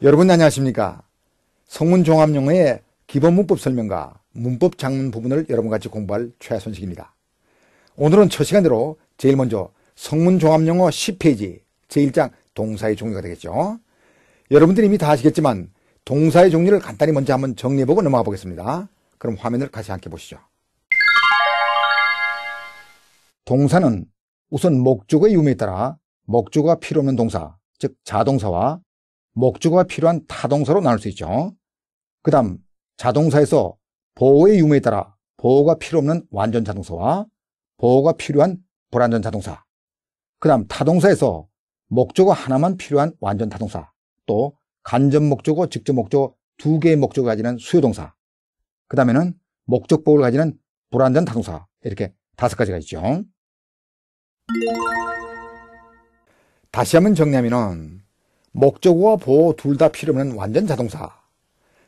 여러분 안녕하십니까? 성문종합용어의 기본문법 설명과 문법 장문 부분을 여러분 같이 공부할 최선식입니다 오늘은 첫 시간으로 제일 먼저 성문종합용어 10페이지 제1장 동사의 종류가 되겠죠. 여러분들이 이미 다 아시겠지만 동사의 종류를 간단히 먼저 한번 정리해보고 넘어가 보겠습니다. 그럼 화면을 같이 함께 보시죠. 동사는 우선 목적의 유무에 따라 목적과 필요 없는 동사, 즉 자동사와 목적어가 필요한 타동사로 나눌 수 있죠. 그 다음 자동사에서 보호의 유무에 따라 보호가 필요 없는 완전 자동사와 보호가 필요한 불완전 자동사 그 다음 타동사에서 목적어 하나만 필요한 완전 타동사 또 간접 목적어, 직접 목적어 두 개의 목적어 가지는 수요동사 그 다음에는 목적법을 가지는 불완전 타동사 이렇게 다섯 가지가 있죠 다시 한번 정리하면 목적어와 보호 둘 다 필요없는 완전 자동사.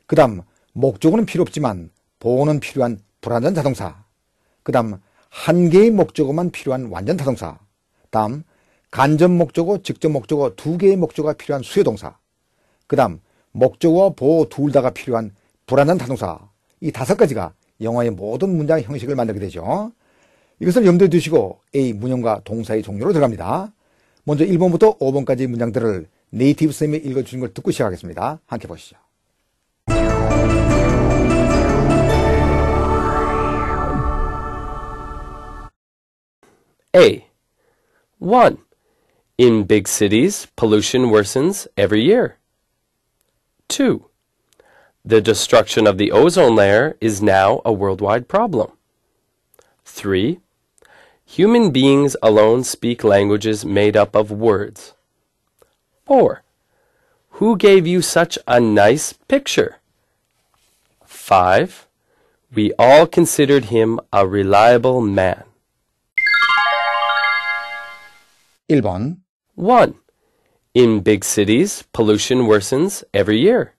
그 다음 목적어는 필요 없지만 보호는 필요한 불완전 자동사. 그 다음 한 개의 목적어만 필요한 완전 자동사. 다음 간접 목적어, 직접 목적어 두 개의 목적어가 필요한 수요 동사. 그 다음 목적어와 보호 둘 다가 필요한 불완전 자동사이 다섯 가지가 영어의 모든 문장 형식을 만들게 되죠. 이것을 염두에 두시고 A 문형과 동사의 종류로 들어갑니다. 먼저 1번부터 5번까지 문장들을 네이티브 선생님이 읽어주신 걸 듣고 시작하겠습니다. 함께 보시죠. A. 1. In big cities, pollution worsens every year. 2. The destruction of the ozone layer is now a worldwide problem. 3. Human beings alone speak languages made up of words. 4. Who gave you such a nice picture? 5. We all considered him a reliable man. 1번 1. In big cities, pollution worsens every year.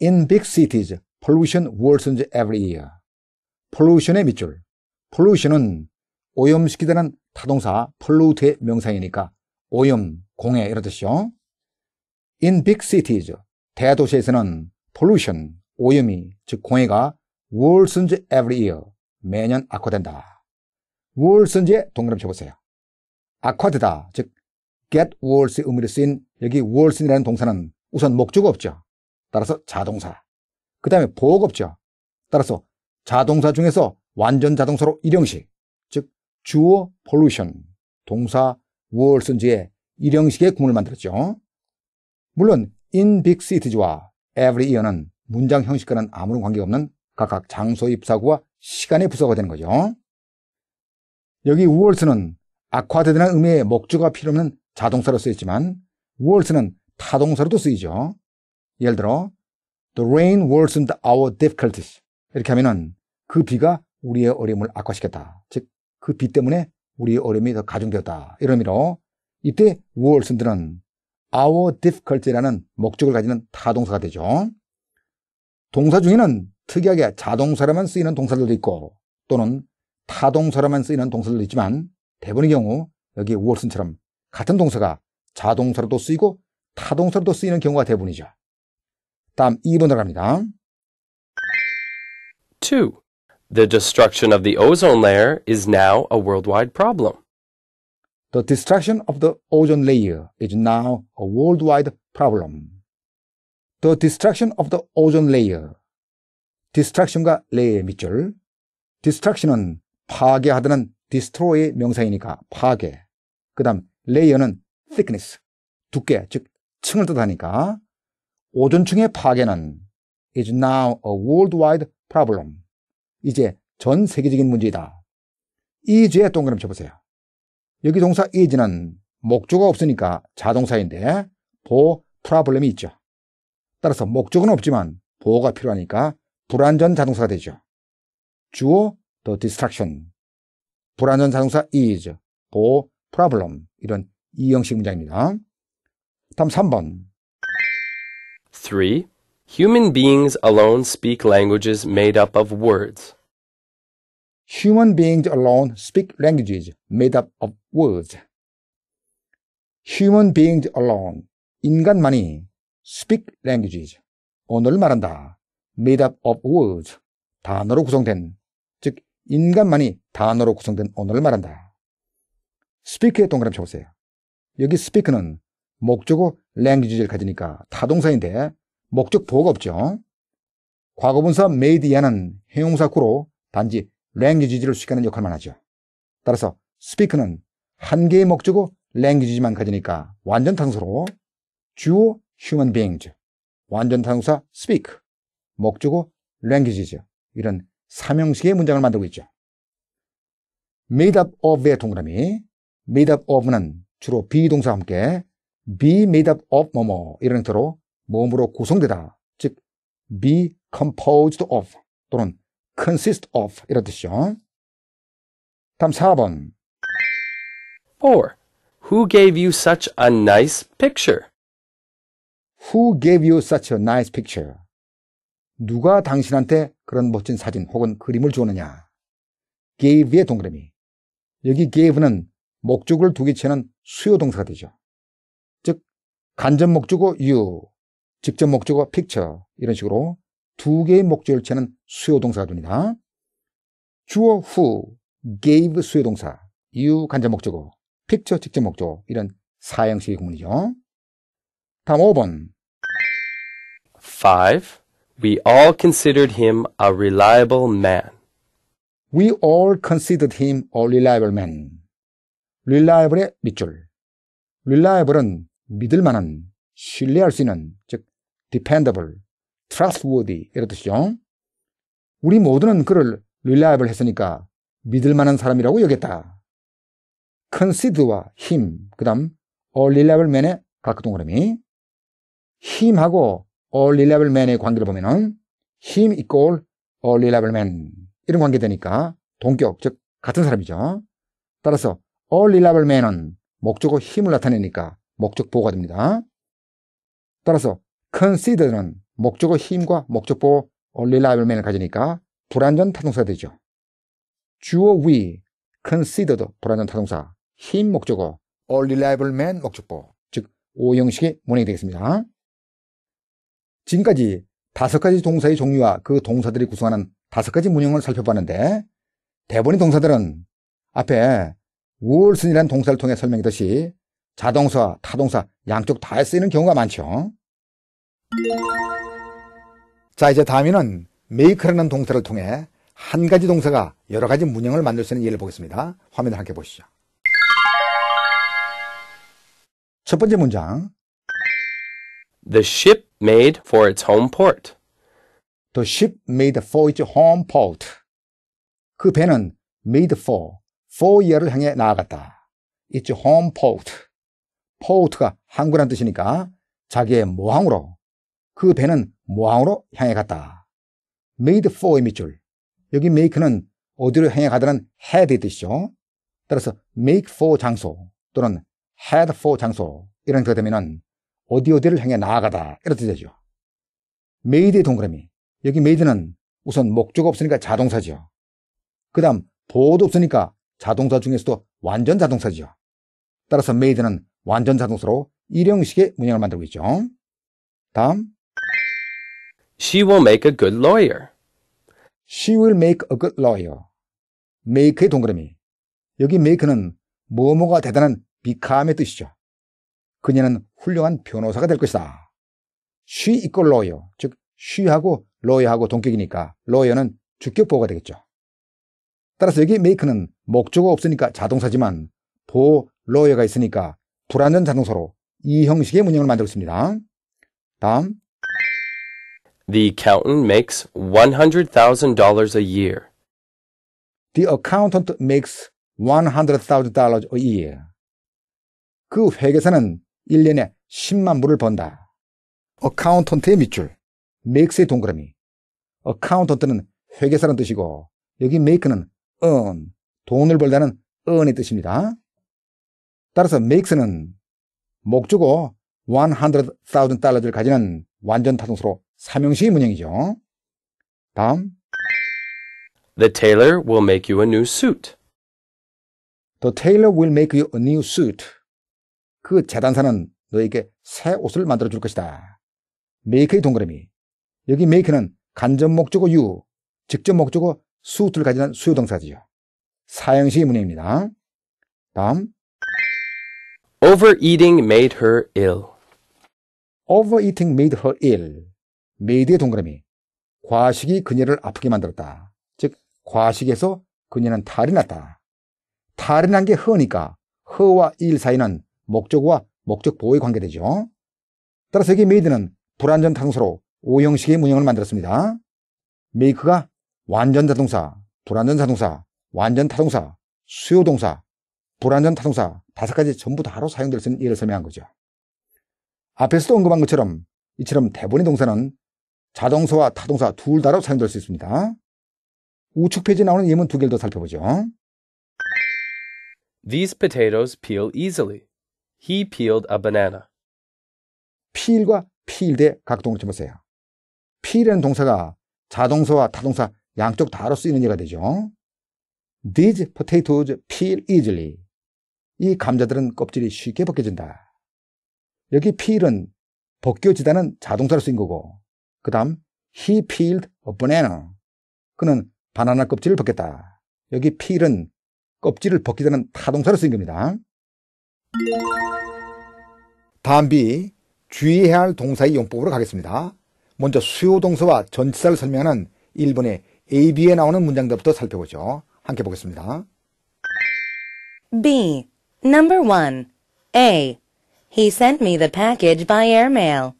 In big cities, pollution worsens every year. pollution의 밑줄. pollution은 오염시키다는 타동사 pollute의 명사이니까 오염, 공해 이러듯이요 In big cities, 대도시에서는 pollution, 오염이 즉 공해가 worsens every year, 매년 악화된다. worsens의 동그라미 쳐보세요. 악화되다, 즉 get worse의 의미를 쓰인 여기 worsen이라는 동사는 우선 목적어 없죠. 따라서 자동사. 그 다음에 보호가 없죠. 따라서 자동사 중에서 완전 자동사로 일용식, 즉 주어 pollution, 동사 월선주의 일형식의 구문을 만들었죠. 물론 인빅시티즈와 에브리이어는 문장 형식과는 아무런 관계가 없는 각각 장소의 부사구와 시간의 부사가 되는 거죠. 여기 우월스는 악화되는 의미의 목주가 필요 없는 자동사로 쓰였지만 우월스는 타동사로도 쓰이죠. 예를 들어 The rain worsened our difficulties 이렇게 하면은 그 비가 우리의 어려움을 악화시켰다. 즉 그 비 때문에 우리 어려움이 더 가중되었다. 이런 의미로 이때 월슨들은 our difficulty라는 목적을 가지는 타동사가 되죠. 동사 중에는 특이하게 자동사로만 쓰이는 동사들도 있고 또는 타동사로만 쓰이는 동사들도 있지만 대부분의 경우 여기 월슨처럼 같은 동사가 자동사로도 쓰이고 타동사로도 쓰이는 경우가 대부분이죠. 다음 2번으로 갑니다. 2. The destruction of the ozone layer is now a worldwide problem. The destruction of the ozone layer is now a worldwide problem. The destruction of the ozone layer. destruction과 lay의 밑줄. destruction은 파괴하다는 destroy의 명사이니까 파괴. 그 다음 layer는 thickness, 두께, 즉 층을 뜻하니까 오존층의 파괴는 is now a worldwide problem. 이제 전 세계적인 문제이다. 이주에 동그라미 쳐보세요. 여기 동사 이즈는 목조가 없으니까 자동사인데 보프라블럼이 있죠. 따라서 목적은 없지만 보호가 필요하니까 불완전 자동사가 되죠. 주어 the distraction 불완전 자동사 is 보호 p r o b 이런 이형식 문장입니다. 다음 3번 3. Human beings alone speak languages made up of words. Human beings alone speak languages made up of words. Human beings alone 인간만이 speak languages 언어를 말한다. made up of words 단어로 구성된 즉 인간만이 단어로 구성된 언어를 말한다. speak의 동그라미 쳐보세요. 여기 speak는 목적어 languages를 가지니까 타동사인데 목적 보호가 없죠. 과거분사 메이디아는 형용사구로 단지 랭귀지를 지 수익하는 역할만 하죠. 따라서 스피크는 한 개의 목적어 랭귀지만 지 가지니까 완전 탕수로 주어 human beings, 완전 탕수사 speak, 목적어 랭귀지죠. 이런 삼형식의 문장을 만들고 있죠. made up of의 동그라미, made up of는 주로 비동사와 함께 be made up of 뭐 뭐 이런 형태로 몸으로 구성되다. 즉 be composed of 또는 consist of 이런 뜻이죠. 다음 4번 4. Who gave you such a nice picture? Who gave you such a nice picture? 누가 당신한테 그런 멋진 사진 혹은 그림을 주었느냐? gave의 동그라미. 여기 gave는 목적을 두개 채는 수요 동사가 되죠. 즉, 간접 목적어 you, 직접 목적어 picture 이런 식으로 두 개의 목적을 채는 수요동사가 됩니다. 주어 who, gave 수요동사, you 간접 목적어, picture 직접 목적어 이런 사형식의 구문이죠. 다음 5번 5. We all considered him a reliable man. We all considered him a reliable man. reliable의 밑줄. reliable은 믿을 만한, 신뢰할 수 있는, 즉 dependable, trustworthy 이런 뜻이죠. 우리 모두는 그를 reliable 했으니까 믿을 만한 사람이라고 여겼다. consider와 him, 그 다음 all reliable man의 각각 동그라미 him하고 all reliable man의 관계를 보면은 him equal all reliable man 이런 관계 되니까 동격, 즉 같은 사람이죠. 따라서 all reliable man은 목적어 힘을 나타내니까 목적보호가 됩니다. 따라서 consider는 목적어 힘과 목적보 reliable만을 가지니까 불완전 타동사 되죠. 주어 we, considered 불완전 타동사, 힘 목적어, r e l i a b l e m 목적보, 즉 오형식이 문행이 되겠습니다. 지금까지 다섯 가지 동사의 종류와 그 동사들이 구성하는 다섯 가지 문형을 살펴봤는데 대본의 동사들은 앞에 월슨이라는 동사를 통해 설명했듯이 자동사, 와 타동사 양쪽 다 쓰이는 경우가 많죠. 자 이제 다음에는 make라는 동사를 통해 한 가지 동사가 여러 가지 문형을 만들 수 있는 예를 보겠습니다. 화면을 함께 보시죠. 첫 번째 문장 The ship made for its home port. The ship made for its home port. 그 배는 made for, for year를 향해 나아갔다. its home port. port가 항구란 뜻이니까 자기의 모항으로 그 배는 모항으로 향해 갔다. made for의 밑줄. 여기 make는 어디로 향해 가다는 head의 뜻이죠. 따라서 make for 장소 또는 head for 장소 이런 그 되면은 어디 어디를 향해 나아가다 이런 뜻이죠. made의 동그라미. 여기 made는 우선 목적 없으니까 자동사죠. 그 다음 보호도 없으니까 자동사 중에서도 완전 자동사죠. 따라서 made는 완전 자동사로 일용식의 문양을 만들고 있죠. 다음 She will make a good lawyer. She will make a good lawyer. make의 동그라미. 여기 make는 뭐뭐가 대단한 become의 뜻이죠. 그녀는 훌륭한 변호사가 될 것이다. she equal lawyer. 즉, she하고 lawyer하고 동격이니까 lawyer는 주격보호가 되겠죠. 따라서 여기 make는 목적어 없으니까 자동사지만 보 lawyer가 있으니까 불완전 자동사로 이 형식의 문형을 만들었습니다. 다음 The accountant makes $100,000 a year. The accountant makes $100,000 a year. 그 회계사는 1년에 10만 불을 번다. accountant의 밑줄, makes의 동그라미. accountant는 회계사란 뜻이고 여기 make는 earn, 돈을 벌다는 earn의 뜻입니다. 따라서 makes는 목적어 100,000달러를 가지는 완전 타동수로 삼형식의 문형이죠. 다음. The tailor will make you a new suit. The tailor will make you a new suit. 그 재단사는 너에게 새 옷을 만들어 줄 것이다. make의 동그라미. 여기 make는 간접 목적어 you, 직접 목적어 suit를 가지는 수요동사지요. 사형식의 문형입니다. 다음. Overeating made her ill. Overeating made her ill. 메이드의 동그라미. 과식이 그녀를 아프게 만들었다. 즉, 과식에서 그녀는 탈이 났다. 탈이 난 게 허니까 허와 일 사이는 목적과 목적 보호에 관계되죠. 따라서 여기 메이드는 불완전 타동사로 오형식의 문형을 만들었습니다. 메이크가 완전 자동사, 불완전 자동사, 완전 타동사, 수요 동사, 불완전 타동사 다섯 가지 전부 다로 사용될 수 있는 예를 설명한 거죠. 앞에서도 언급한 것처럼 이처럼 대본의 동사는 자동사와 타동사 둘 다로 사용될 수 있습니다. 우측 페이지에 나오는 예문 두 개를 더 살펴보죠. These potatoes peel easily. He peeled a banana. peel과 peel 대 각동을 집어세요. peel이라는 동사가 자동사와 타동사 양쪽 다로 쓰이는 예가 되죠. These potatoes peel easily. 이 감자들은 껍질이 쉽게 벗겨진다. 여기 peel은 벗겨지다는 자동사로 쓰인 거고 그 다음 he peeled a banana. 그는 바나나 껍질을 벗겼다. 여기 peel은 껍질을 벗기다는 타동사로 쓰인 겁니다. 다음 B 주의해야 할 동사의 용법으로 가겠습니다. 먼저 수요 동사와 전치사를 설명하는 1번의 AB에 나오는 문장들부터 살펴보죠. 함께 보겠습니다. B. Number 1. A. He sent me the package by airmail.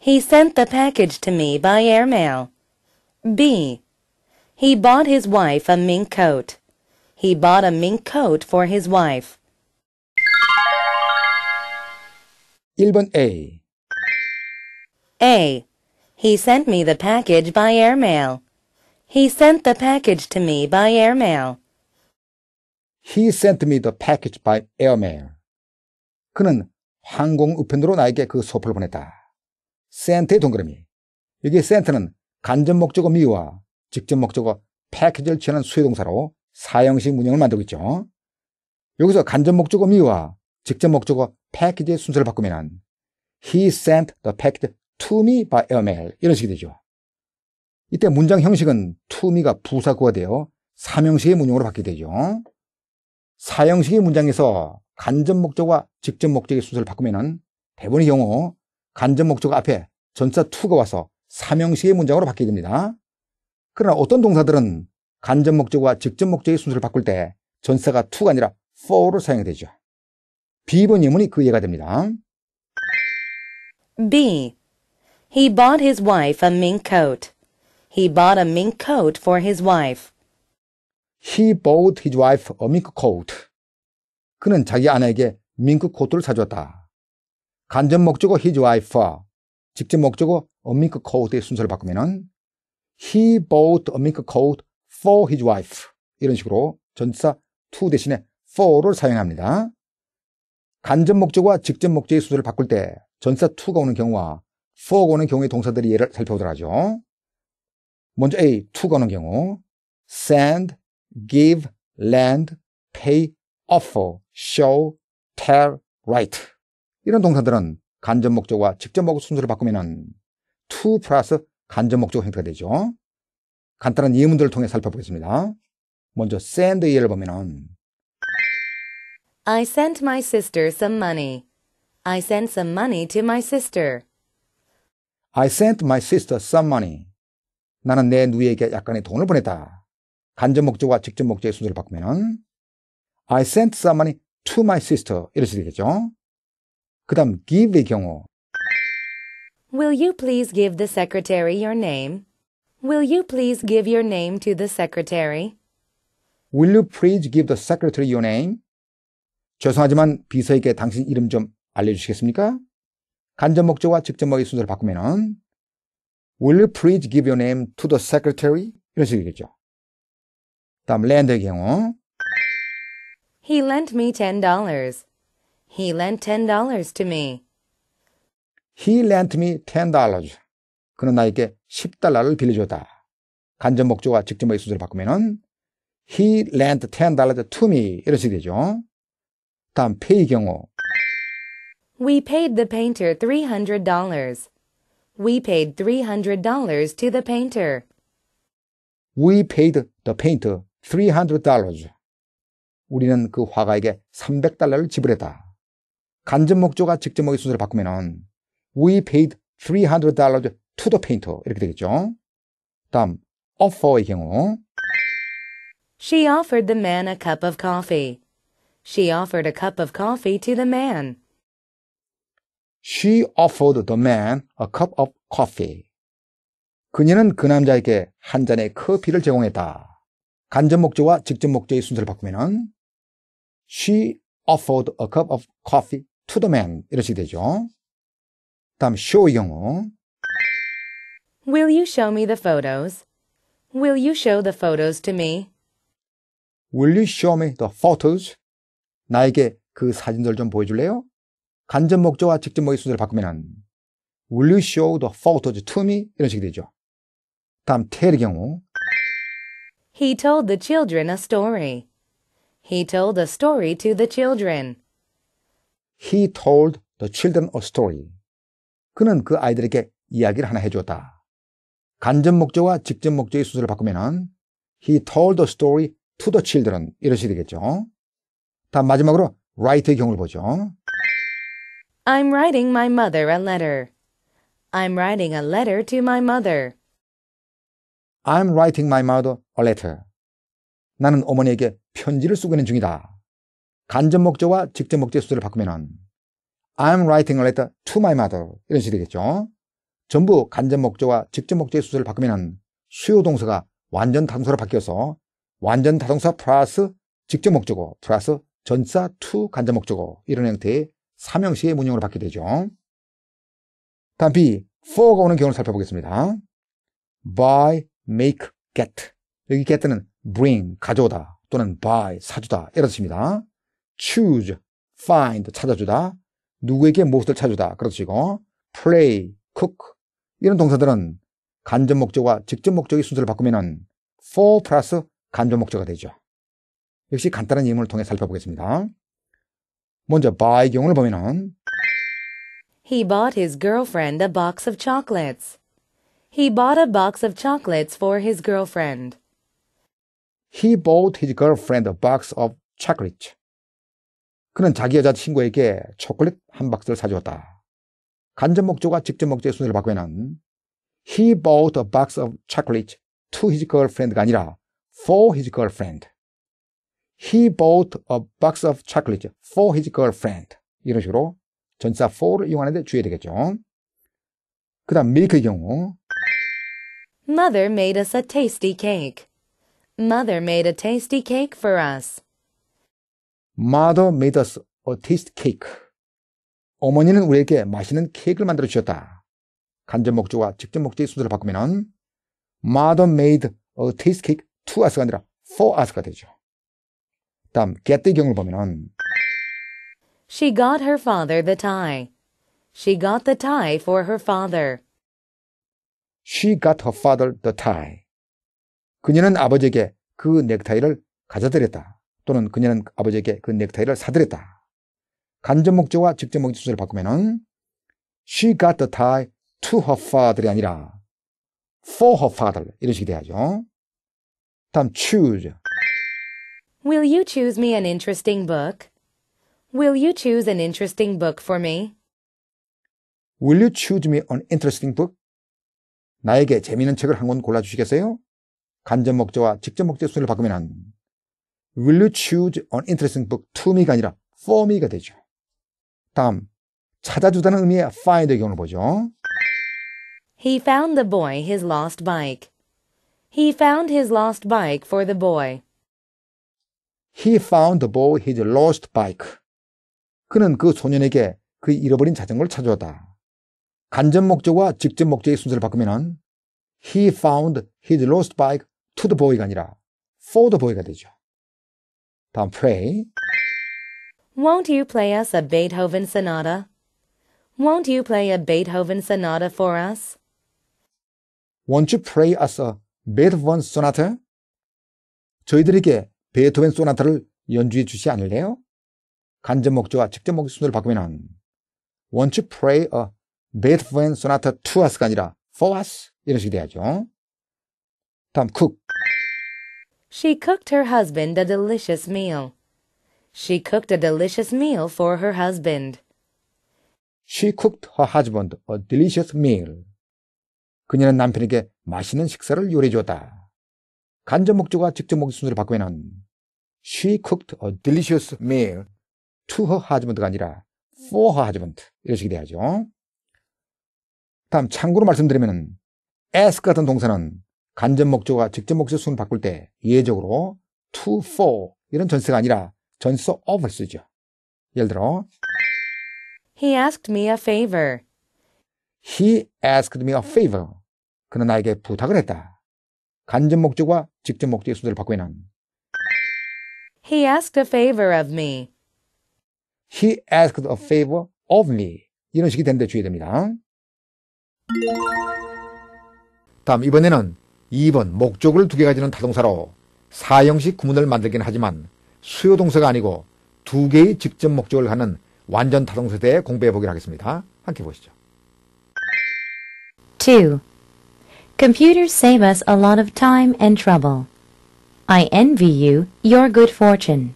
He sent the package to me by airmail. B. He bought his wife a mink coat. He bought a mink coat for his wife. 1번 A. A. He sent me the package by airmail. He sent the package to me by airmail. He sent me the package by airmail. 그는 항공우편으로 나에게 그 소포를 보냈다. 센트의 동그라미. 여기 센트는 간접 목적어 미와 직접 목적어 패키지를 취하는 수혜동사로 사형식 문형을 만들고 있죠. 여기서 간접 목적어 미와 직접 목적어 패키지의 순서를 바꾸면 he sent the package to me by airmail 이런 식이 되죠. 이때 문장 형식은 to me가 부사구가 되어 삼형식의 문형으로 바뀌게 되죠. 사형식의 문장에서 간접 목적과 직접 목적의 순서를 바꾸면 대부분의 경우 간접 목적 앞에 전사 투가 와서 삼형식의 문장으로 바뀌게 됩니다. 그러나 어떤 동사들은 간접 목적과 직접 목적의 순서를 바꿀 때 전사가 투가 아니라 4 o 를 사용이 되죠. 비번 예문이 그 예가 됩니다. B. He bought his wife a mink coat. He bought a mink coat for his wife. He bought his wife a mink coat. 그는 자기 아내에게 밍크 코트를 사주었다. 간접 목적어 his wife, 직접 목적어 a mink coat의 순서를 바꾸면은 he bought a mink coat for his wife 이런 식으로 전치사 to 대신에 for를 사용합니다. 간접 목적어와 직접 목적의 순서를 바꿀 때 전치사 to가 오는 경우와 for가 오는 경우의 동사들이 예를 살펴보도록 하죠. 먼저 A, to가 오는 경우 send, give, lend, pay, offer, show, tell, write 이런 동사들은 간접 목적과 직접 목적 순서를 바꾸면 to 플러스 간접 목적 형태가 되죠. 간단한 예문들을 통해 살펴보겠습니다. 먼저 send 예를 보면은 I sent my sister some money. I sent some money to my sister. I sent my sister some money. 나는 내 누이에게 약간의 돈을 보냈다. 간접 목적과 직접 목적의 순서를 바꾸면은 I sent some money to my sister 이럴 수 되겠죠. 그다음 give의 경우 Will you please give the secretary your name? Will you please give your name to the secretary? Will you please give the secretary your name? 죄송하지만 비서에게 당신 이름 좀 알려주시겠습니까? 간접 목적과 직접 목의 순서를 바꾸면은 Will you please give your name to the secretary? 이런 식이겠죠. 다음 랜드의 경우 He lent me $10. He lent ten dollars to me. He lent me ten dollars. 그는 나에게 10달러를 빌려줬다. 간접 목적과 직접의 수를 바꾸면은 He lent ten dollars to me 이런 식이 되죠. 다음 p a 경우 We paid the painter three hundred dollars. We paid three hundred dollars to the painter. We paid the painter three hundred dollars. 우리는 그 화가에게 300달러를 지불했다. 간접 목조가 직접 목의 순서를 바꾸면은 We paid 300 dollars to the painter 이렇게 되겠죠. 다음 offer의 경우 She offered the man a cup of coffee. She offered a cup of coffee to the man. She offered the man a cup of coffee. 그녀는 그 남자에게 한 잔의 커피를 제공했다. 간접 목조와 직접 목조의 순서를 바꾸면은 She offered a cup of coffee to the man 이런 식이 되죠. 다음 show의 경우 Will you show me the photos? Will you show the photos to me? Will you show me the photos? 나에게 그 사진들 좀 보여줄래요? 간접 목적과 직접 목의 순서를 바꾸면 Will you show the photos to me? 이런 식이 되죠. 다음 tell의 경우 He told the children a story. He told a story to the children. He told the children a story. 그는 그 아이들에게 이야기를 하나 해줬다 간접 목적과 직접 목적의 순서를 바꾸면은 He told the story to the children 이러시 되겠죠. 다음 마지막으로 write의 경우를 보죠. I'm writing my mother a letter. I'm writing a letter to my mother. I'm writing my mother a letter. 나는 어머니에게 편지를 쓰고 있는 중이다. 간접 목적과 직접 목적의 수를 바꾸면은 I'm writing a letter to my mother 이런 식이 되겠죠. 전부 간접 목적과 직접 목적의 수를 바꾸면은 수요 동사가 완전 다동사로 바뀌어서 완전 다동사 플러스 직접 목적어 플러스 전사 to 간접 목적어 이런 형태의 삼형식의 문형으로 바뀌게 되죠. 다음 B, for가 오는 경우를 살펴보겠습니다. b y make, get 여기 get는 bring, 가져오다 또는 buy, 사주다 이런 뜻입니다. choose, find, 찾아주다. 누구에게 무엇을 찾아주다. 그렇지고 play, cook 이런 동사들은 간접 목적과 직접 목적의 순서를 바꾸면 for 플러스 간접 목적이 되죠. 역시 간단한 예문을 통해 살펴보겠습니다. 먼저 b y 의 경우를 보면은 He bought his girlfriend a box of chocolates. He bought a box of chocolates for his girlfriend. He bought his girlfriend a box of chocolate. s 그는 자기 여자친구에게 초콜릿 한 박스를 사주었다. 간접 목조가 직접 목적의 순서를 바꾸면 he bought a box of chocolate to his girlfriend가 아니라 for his girlfriend. he bought a box of chocolate for his girlfriend. 이런 식으로 전사 for를 이용하는데 주의해야 되겠죠. 그 다음 밀크의 경우 Mother made us a tasty cake. Mother made a tasty cake for us. Mother made us a taste cake. 어머니는 우리에게 맛있는 케이크를 만들어 주셨다. 간접 목적과 직접 목적의 순서를 바꾸면 Mother made a taste cake to us가 아니라 for us가 되죠. 다음 get의 경우를 보면 She got her father the tie. She got the tie for her father. She got her father the tie. 그녀는 아버지에게 그 넥타이를 가져드렸다. 또는 그녀는 아버지에게 그 넥타이를 사들였다. 간접 목적과 직접 목적 수서를 바꾸면은 she got the tie to her father이 아니라 for her father 이런 식이 돼야죠. 다음 choose. Will you choose me an interesting book? Will you choose an interesting book for me? Will you choose me an interesting book? 나에게 재미있는 책을 한 권 골라주시겠어요? 간접 목적과 직접 목적 순서를 바꾸면 은 will you choose an interesting book to me가 아니라 for me가 되죠. 다음, 찾아주다는 의미의 find의 경우를 보죠. He found the boy his lost bike. He found his lost bike for the boy. He found the boy his lost bike. 그는 그 소년에게 그 잃어버린 자전거를 찾아다. 간접 목적과 직접 목적의 순서를 바꾸면 he found his lost bike to the boy가 아니라 for the boy가 되죠. 다음 play. Won't you play us a Beethoven sonata? Won't you play a Beethoven sonata for us? Won't you play us a Beethoven sonata? 저희들에게 베토벤 소나타를 연주해 주시 않을래요? 간접 목적과 직접 목적 순서를 바꾸면 Won't you play a Beethoven sonata to us가 아니라 for us 이런 식이 돼야죠. 다음 cook She cooked her husband a delicious meal. She cooked a delicious meal for her husband. She cooked her husband a delicious meal. 그녀는 남편에게 맛있는 식사를 요리해 주었다. 간접 목조가 직접 목적 순서를 바꾸면 she cooked a delicious meal to her husband가 아니라 for her husband 이런 식이 돼야죠. 다음 참고로 말씀드리면 ask 같은 동사는 간접 목적과 직접 목적 수을 바꿀 때 예외적으로 to, for 이런 전세가 아니라 전서 of을 쓰죠. 예를 들어 He asked me a favor. He asked me a favor. 그는 나에게 부탁을 했다. 간접 목적과 직접 목적의 수들을 바꾸는 He asked a favor of me. He asked a favor of me. 이런 식이 되는데 주의됩니다. 다음 이번에는 2번 목적을 두 개 가지는 타동사로 사형식 구문을 만들긴 하지만 수요 동사가 아니고 두 개의 직접 목적을 갖는 완전 타동사에 대해 공부해 보기로 하겠습니다. 함께 보시죠. 2. Computers save us a lot of time and trouble. I envy you your good fortune.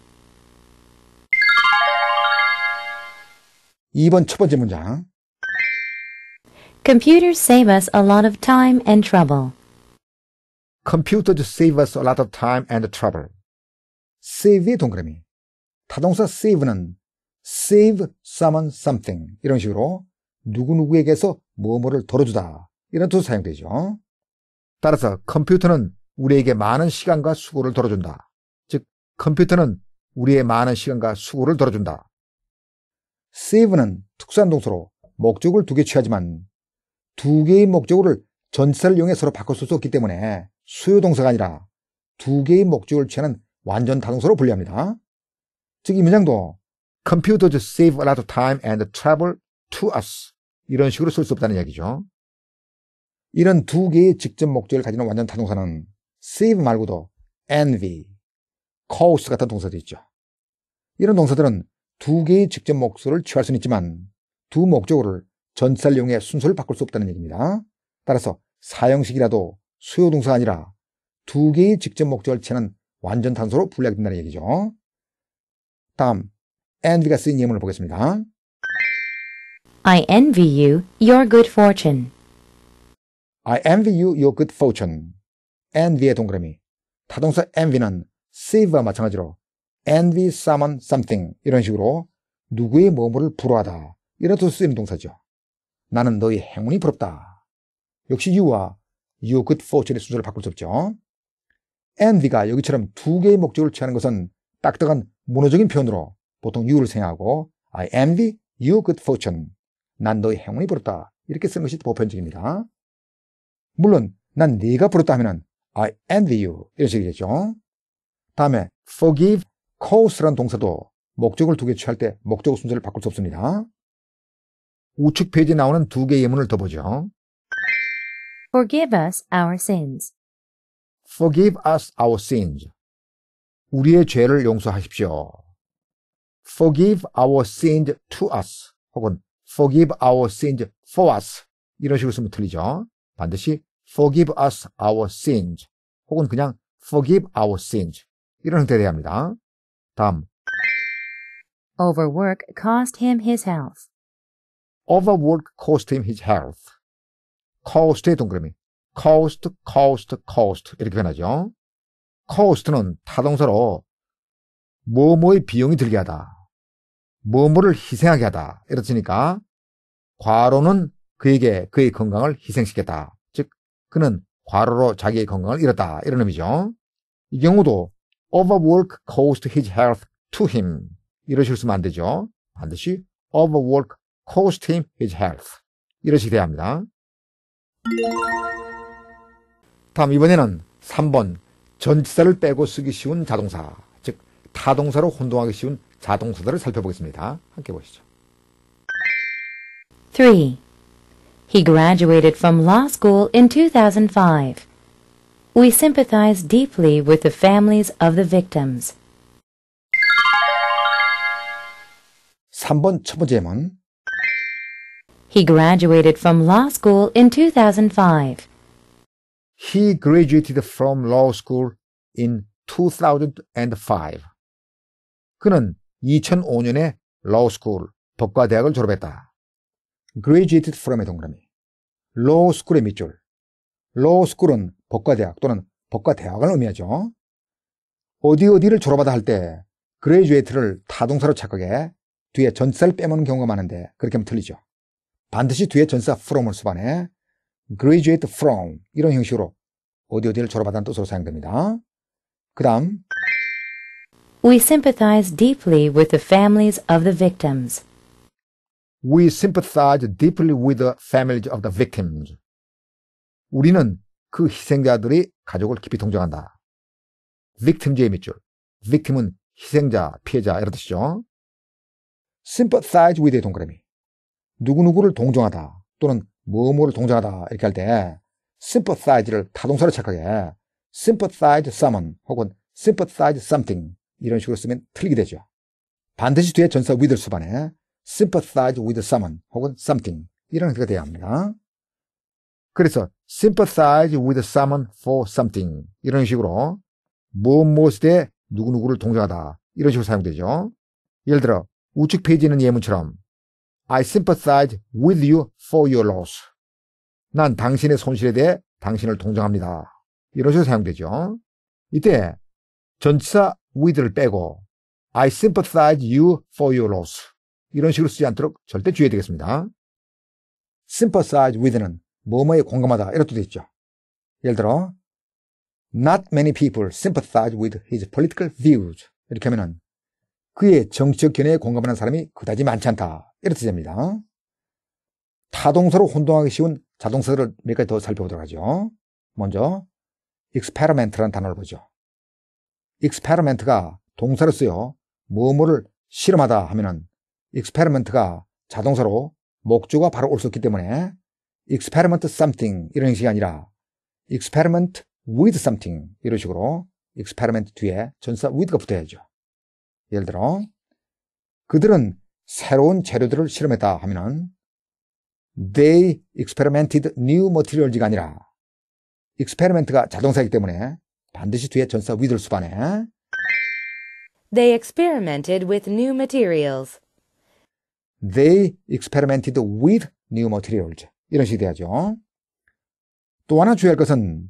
2번 첫 번째 문장 Computers save us a lot of time and trouble. Computers save us a lot of time and trouble. save의 동그라미. 타동사 save는 save someone something 이런 식으로 누구누구에게서 뭐뭐를 덜어주다 이런 뜻으로 사용되죠. 따라서 컴퓨터는 우리에게 많은 시간과 수고를 덜어준다. 즉 컴퓨터는 우리의 많은 시간과 수고를 덜어준다. save는 특수한 동사로 목적을 두 개 취하지만 두 개의 목적을 전치사를 이용해 서로 바꿀 수 없기 때문에 수요동사가 아니라 두 개의 목적을 취하는 완전 타동사로 분류합니다. 즉, 이 문장도 computer to save a lot of time and travel to us 이런 식으로 쓸 수 없다는 이야기죠 이런 두 개의 직접 목적을 가지는 완전 타동사는 save 말고도 envy, cause 같은 동사도 있죠. 이런 동사들은 두 개의 직접 목적을 취할 수는 있지만 두목적을 전치사를 이용해 순서를 바꿀 수 없다는 얘기입니다. 따라서 사형식이라도 수요 동사가 아니라 두 개의 직접 목적을 채는 완전 단서로 분류하게 된다는 얘기죠. 다음, envy가 쓰인 예문을 보겠습니다. I envy you your good fortune. I envy you your good fortune. envy의 동그라미. 타동사 envy는 save와 마찬가지로 envy someone something 이런 식으로 누구의 뭐뭐를 부러하다 워 이런 뜻으로 쓰이는 동사죠. 나는 너의 행운이 부럽다. 역시 you와 you good fortune의 순서를 바꿀 수 없죠. e n v 가 여기처럼 두 개의 목적을 취하는 것은 딱딱한 문어적인 표현으로 보통 you를 생각하고 I envy you good fortune. 난 너의 행운이 부럽다. 이렇게 쓰는 것이 보편적입니다. 물론 난 네가 부럽다 하면 I envy you 이런 식이겠죠. 다음에 forgive cause라는 동사도 목적을 두 개 취할 때 목적 순서를 바꿀 수 없습니다. 우측 페이지에 나오는 두 개의 예문을 더 보죠. Forgive us our sins. Forgive us our sins. 우리의 죄를 용서하십시오. Forgive our sins to us 혹은 forgive our sins for us 이런 식으로 쓰면 틀리죠. 반드시 forgive us our sins 혹은 그냥 forgive our sins 이런 형태로 해야 합니다. 다음 Overwork cost him his health. Overwork cost him his health. cost의 동그라미. cost, cost, cost 이렇게 변하죠. cost는 타동사로 뭐뭐의 비용이 들게 하다. 뭐뭐를 희생하게 하다. 이렇으니까 과로는 그에게 그의 건강을 희생시켰다. 즉 그는 과로로 자기의 건강을 잃었다. 이런 의미죠. 이 경우도 overwork caused his health to him. 이러실 수면 안 되죠. 반드시 overwork c a u s e him his health. 이러시게 돼야 합니다. 다음 이번에는 3번 전치사를 빼고 쓰기 쉬운 자동사 즉 타동사로 혼동하기 쉬운 자동사들을 살펴보겠습니다. 함께 보시죠. 3. He graduated from law school in 2005. We sympathize deeply with the families of the victims. 3번 첫 번째 예문 He graduated from law school in 2005. He graduated from law school in 2005. 그는 2005년에 law school, 법과대학을 졸업했다. graduated from의 동그라미. law school의 밑줄. law school은 법과대학 또는 법과대학을 의미하죠. 어디 어디를 졸업하다 할 때 graduate를 타동사로 착각해 뒤에 전치사를 빼먹는 경우가 많은데 그렇게 하면 틀리죠. 반드시 뒤에 전사 from을 수반해 graduate from 이런 형식으로 어디 어디를 졸업하다는 뜻으로 사용됩니다. 그 다음 We sympathize deeply with the families of the victims. We sympathize deeply with the families of the victims. 우리는 그희생자들이 가족을 깊이 동정한다. victim의 s 밑줄. victim은 희생자, 피해자 이런 뜻이죠. sympathize with의 동그라미. 누구누구를 동정하다 또는 뭐뭐를 동정하다 이렇게 할 때 sympathize를 타동사로 착하게 sympathize someone 혹은 sympathize something 이런 식으로 쓰면 틀리게 되죠. 반드시 뒤에 전사 with 수반에 sympathize with someone 혹은 something 이런 형태가 어야 합니다. 그래서 sympathize with someone for something 이런 식으로 무엇무엇에 대해 누구누구를 동정하다 이런 식으로 사용되죠. 예를 들어 우측 페이지 있는 예문처럼 I sympathize with you for your loss. 난 당신의 손실에 대해 당신을 동정합니다. 이런 식으로 사용되죠. 이때 전치사 with를 빼고 I sympathize you for your loss. 이런 식으로 쓰지 않도록 절대 주의해야 되겠습니다. sympathize with는 뭐뭐에 공감하다 이렇게 되어 있죠. 예를 들어 Not many people sympathize with his political views. 이렇게 하면은 그의 정치적 견해에 공감하는 사람이 그다지 많지 않다. 이렇게 됩니다. 타동서로 혼동하기 쉬운 자동서를몇 가지 더 살펴보도록 하죠. 먼저 experiment라는 단어를 보죠. experiment가 동사로 쓰여 뭐뭐를 실험하다 하면은 experiment가 자동사로 목적가 바로 올 수 있기 때문에 experiment something 이런 식이 아니라 experiment with something 이런 식으로 experiment 뒤에 전사 with가 붙어야죠. 예를 들어 그들은 새로운 재료들을 실험했다 하면은 they experimented new materials가 아니라 experiment가 자동사이기 때문에 반드시 뒤에 전사 with를 수반해 They experimented with new materials. They experimented with new materials. 이런 식이 돼야죠. 또 하나 주의할 것은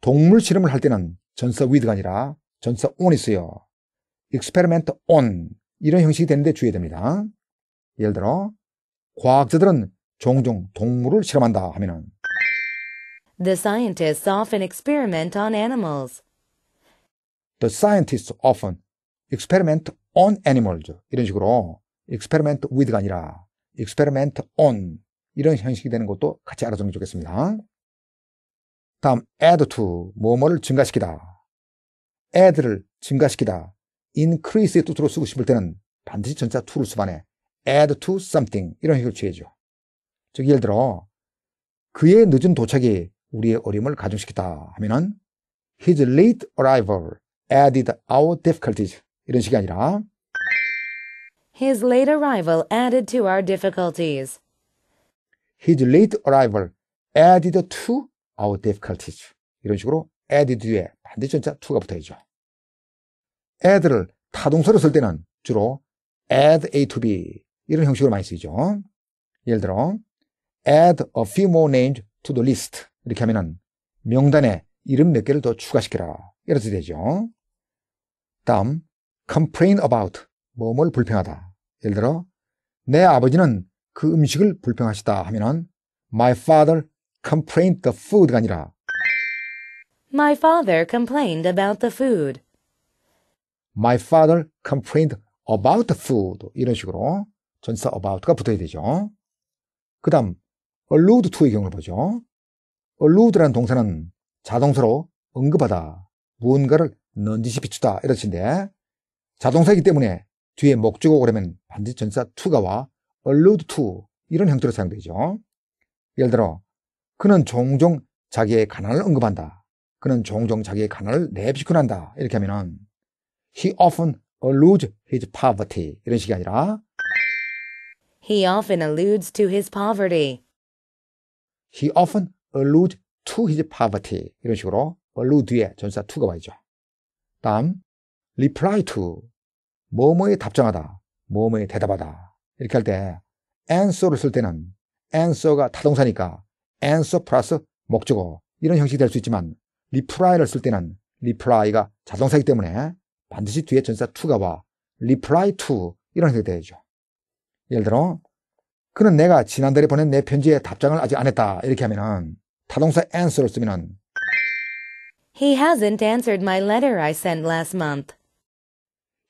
동물 실험을 할 때는 전사 with가 아니라 전사 on이 쓰여. experiment on 이런 형식이 되는데 주의됩니다. 예를 들어 과학자들은 종종 동물을 실험한다 하면은 The scientists often experiment on animals. The scientists often experiment on animals. 이런 식으로 experiment with가 아니라 experiment on 이런 형식이 되는 것도 같이 알아두면 좋겠습니다. 다음 add to 뭐뭐를 증가시키다. add를 증가시키다. increase의 뜻으로 쓰고 싶을 때는 반드시 전자 to를 수반해 add to something 이런 식으로 취해줘. 즉 예를 들어 그의 늦은 도착이 우리의 어려움을 가중시켰다 하면은 his late arrival added our difficulties 이런 식이 아니라 His late arrival added to our difficulties. His late arrival added to our difficulties. 이런 식으로 added에 반드시 전자 to가 붙어야죠. 애들을 타동사로 쓸 때는 주로 add A to B 이런 형식으로 많이 쓰이죠. 예를 들어 add a few more names to the list 이렇게 하면은 명단에 이름 몇 개를 더 추가시켜라 이렇게 되죠. 다음 complain about 뭐뭘 불평하다 예를 들어 내 아버지는 그 음식을 불평하시다 하면은 my father complained the food가 아니라 my father complained about the food My father complained about food. 이런 식으로 전치사 about가 붙어야 되죠. 그 다음 allude to의 경우를 보죠. allude라는 동사는 자동사로 언급하다, 무언가를 넌지시 비추다 이런 뜻인데 자동사이기 때문에 뒤에 목적어 오려면 반드시 전치사 to가 와 allude to 이런 형태로 사용되죠. 예를 들어 그는 종종 자기의 가난을 언급한다. 그는 종종 자기의 가난을 내비치곤 한다. 이렇게 하면은 He often alludes his poverty. 이런 식이 아니라 He often alludes to his poverty. He often alludes to his poverty. 이런 식으로 allude 뒤에 전사 to가 와야죠. 다음 reply to 뭐뭐에 답장하다, 뭐뭐에 대답하다. 이렇게 할 때 answer를 쓸 때는 answer가 타동사니까 answer 플러스 목적어 이런 형식이 될 수 있지만 reply를 쓸 때는 reply가 자동사이기 때문에 반드시 뒤에 전사 to가 와. reply to 이런 형태가 되죠. 예를 들어 그는 내가 지난달에 보낸 내 편지에 답장을 아직 안 했다. 이렇게 하면은 타동사 answer를 쓰면은 He hasn't answered my letter I sent last month.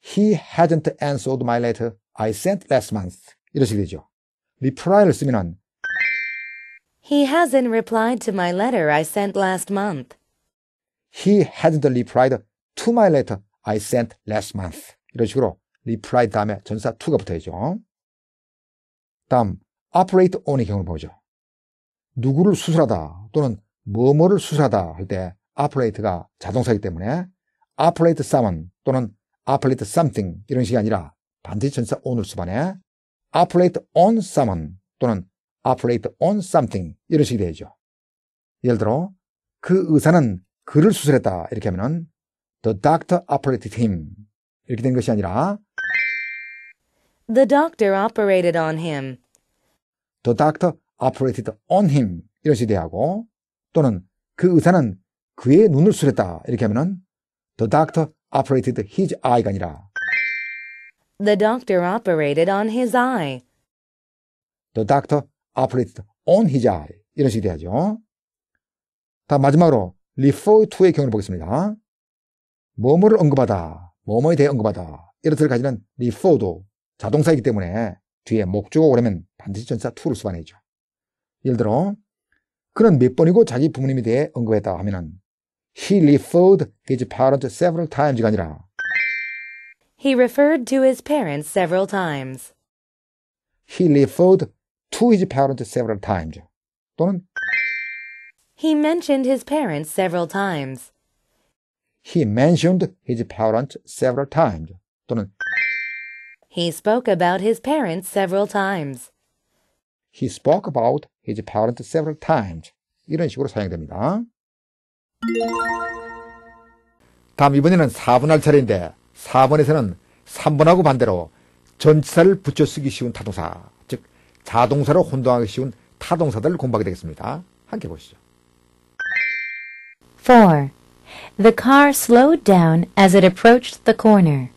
He hasn't answered my letter I sent last month. 이런 식이 되죠. reply를 쓰면은 He hasn't replied to my letter I sent last month. He hasn't replied to my letter I sent last month. 이런 식으로 reply 다음에 전사 to가 붙어야죠. 다음, operate on의 경우를 보죠. 누구를 수술하다 또는 뭐뭐를 수술하다 할 때 operate가 자동사이기 때문에 operate someone 또는 operate something 이런 식이 아니라 반드시 전사 on을 수반해 operate on someone 또는 operate on something 이런 식이 되죠. 예를 들어 그 의사는 그를 수술했다 이렇게 하면은 The doctor operated him. 이렇게 된 것이 아니라 The doctor operated on him. The doctor operated on him. 이런 식이 되하고 또는 그 의사는 그의 눈을 수렸다. 이렇게 하면은 The doctor operated his eye가 아니라 The doctor operated on his eye. The doctor operated on his eye. 이런 식이 돼야죠. 다 마지막으로 refer to의 경우를 보겠습니다. 뭐뭐를 언급하다, 뭐뭐에 대해 언급하다 이런 뜻을 가지는 리포도 자동사이기 때문에 뒤에 목주어 오려면 반드시 전사 to를 수반해야죠. 예를 들어 그는 몇 번이고 자기 부모님에 대해 언급했다 하면은 He referred his parents several times가 아니라 He referred to his parents several times. He referred to his parents several times. 또는 He mentioned his parents several times. He mentioned his parents several times. 또는 He spoke about his parents several times. He spoke about his parents several times. 이런 식으로 사용됩니다. 다음 이번에는 4번할 차례인데 4번에서는 3번하고 반대로 전치사를 붙여 쓰기 쉬운 타동사, 즉 자동사로 혼동하기 쉬운 타동사들을 공부하게 되겠습니다. 함께 보시죠. 4. The car slowed down as it approached the corner.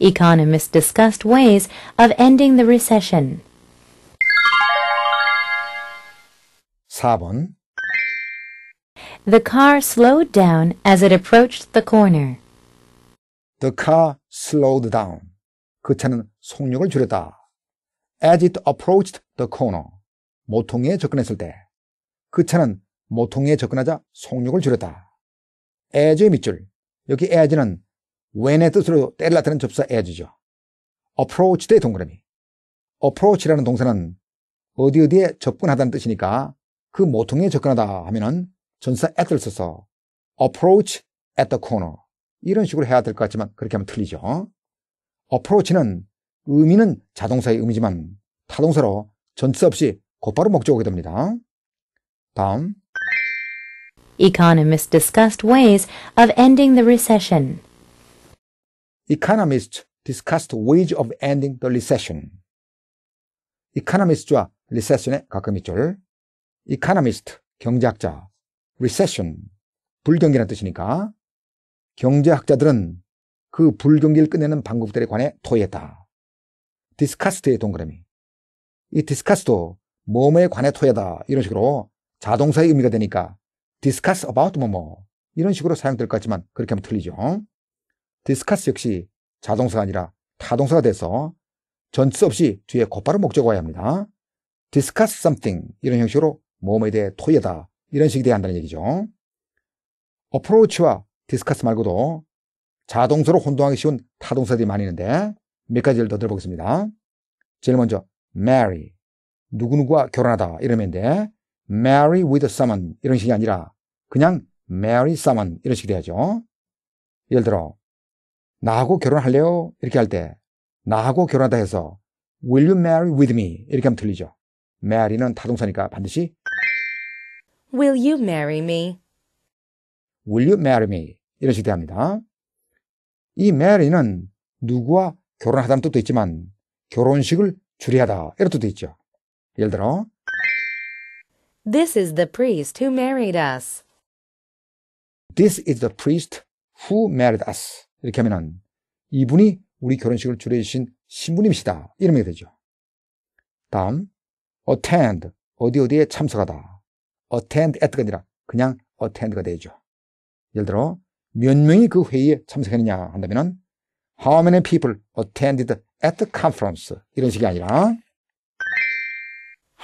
Economists discussed ways of ending the recession. 4번 The car slowed down as it approached the corner. The car slowed down. 그 차는 속력을 줄였다. As it approached the corner. 모퉁이에 접근했을 때. 그 차는 모퉁이에 접근하자 속력을 줄였다. as의 밑줄. 여기 as는 when의 뜻으로 때를 나타낸 접사 as죠. approach 대 동그라미. approach라는 동사는 어디 어디에 접근하다는 뜻이니까 그 모퉁이에 접근하다 하면은 전사 at를 써서 approach at the corner 이런 식으로 해야 될 것 같지만 그렇게 하면 틀리죠. approach는 의미는 자동사의 의미지만 타동사로 전체 없이 곧바로 목적오게 됩니다. 다음 economists discussed ways of ending the recession. Economists discussed ways of ending the recession. economists와 recession의 가끔이절. economist, 경제학자. recession, 불경기란 뜻이니까. 경제학자들은 그 불경기를 끝내는 방법들에 관해 토의했다. 디스카스트의 동그라미. 이 디스카스도 몸에 관해 토의다. 이런 식으로 자동사의 의미가 되니까 discuss about 뭐뭐 이런 식으로 사용될 것 같지만 그렇게 하면 틀리죠. discuss 역시 자동사가 아니라 타동사가 돼서 전치 없이 뒤에 곧바로 목적어 와야 합니다. discuss something 이런 형식으로 뭐뭐에 대해 토의하다 이런 식이 돼야 한다는 얘기죠. approach와 discuss 말고도 자동사로 혼동하기 쉬운 타동사들이 많이 있는데 몇 가지를 더 들어보겠습니다. 제일 먼저 marry 누구누구와 결혼하다 이러면돼 m a r y with someone 이런 식이 아니라 그냥 m a r y someone 이런 식이 돼야죠. 예를 들어 나하고 결혼할래요? 이렇게 할 때 나하고 결혼하다 해서 will you marry with me 이렇게 하면 틀리죠. m a r y 는 타동사니까 반드시 will you marry me will you marry me 이런 식이 됩니다. 이 m a r y 는 누구와 결혼하다는 뜻도 있지만 결혼식을 주이하다 이런 뜻도 있죠. 예를 들어 This is the priest who married us. This is the priest who married us. 이렇게 하면 이분이 우리 결혼식을 주례주신 신부님이시다. 이름이 되죠. 다음, attend. 어디 어디에 참석하다. attend at가 아니라 그냥 attend가 되죠. 예를 들어, 몇 명이 그 회의에 참석했느냐 한다면은 how many people attended at the conference. 이런 식이 아니라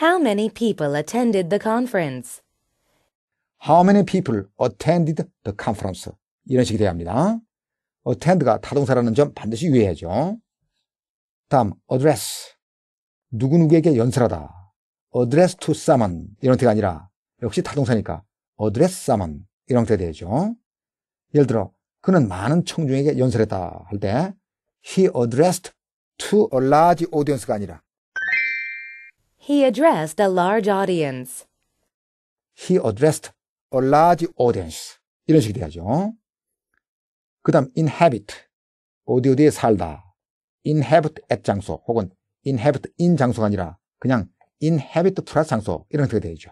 How many people attended the conference? How many people attended the conference? 이런 식이 돼야 합니다. attend가 타동사라는 점 반드시 유의해야죠. 다음, address. 누구누구에게 연설하다. address to someone. 이런 형태가 아니라 역시 타동사니까 address someone. 이런 형태가 되죠. 예를 들어, 그는 많은 청중에게 연설했다 할 때 he addressed to a large audience가 아니라 He addressed a large audience. He addressed a large audience. 이런 식이 돼야죠. 그 다음 inhabit. 어디 어디에 살다. inhabit at 장소 혹은 inhabit in 장소가 아니라 그냥 inhabit plus 장소 이런 식이 되죠.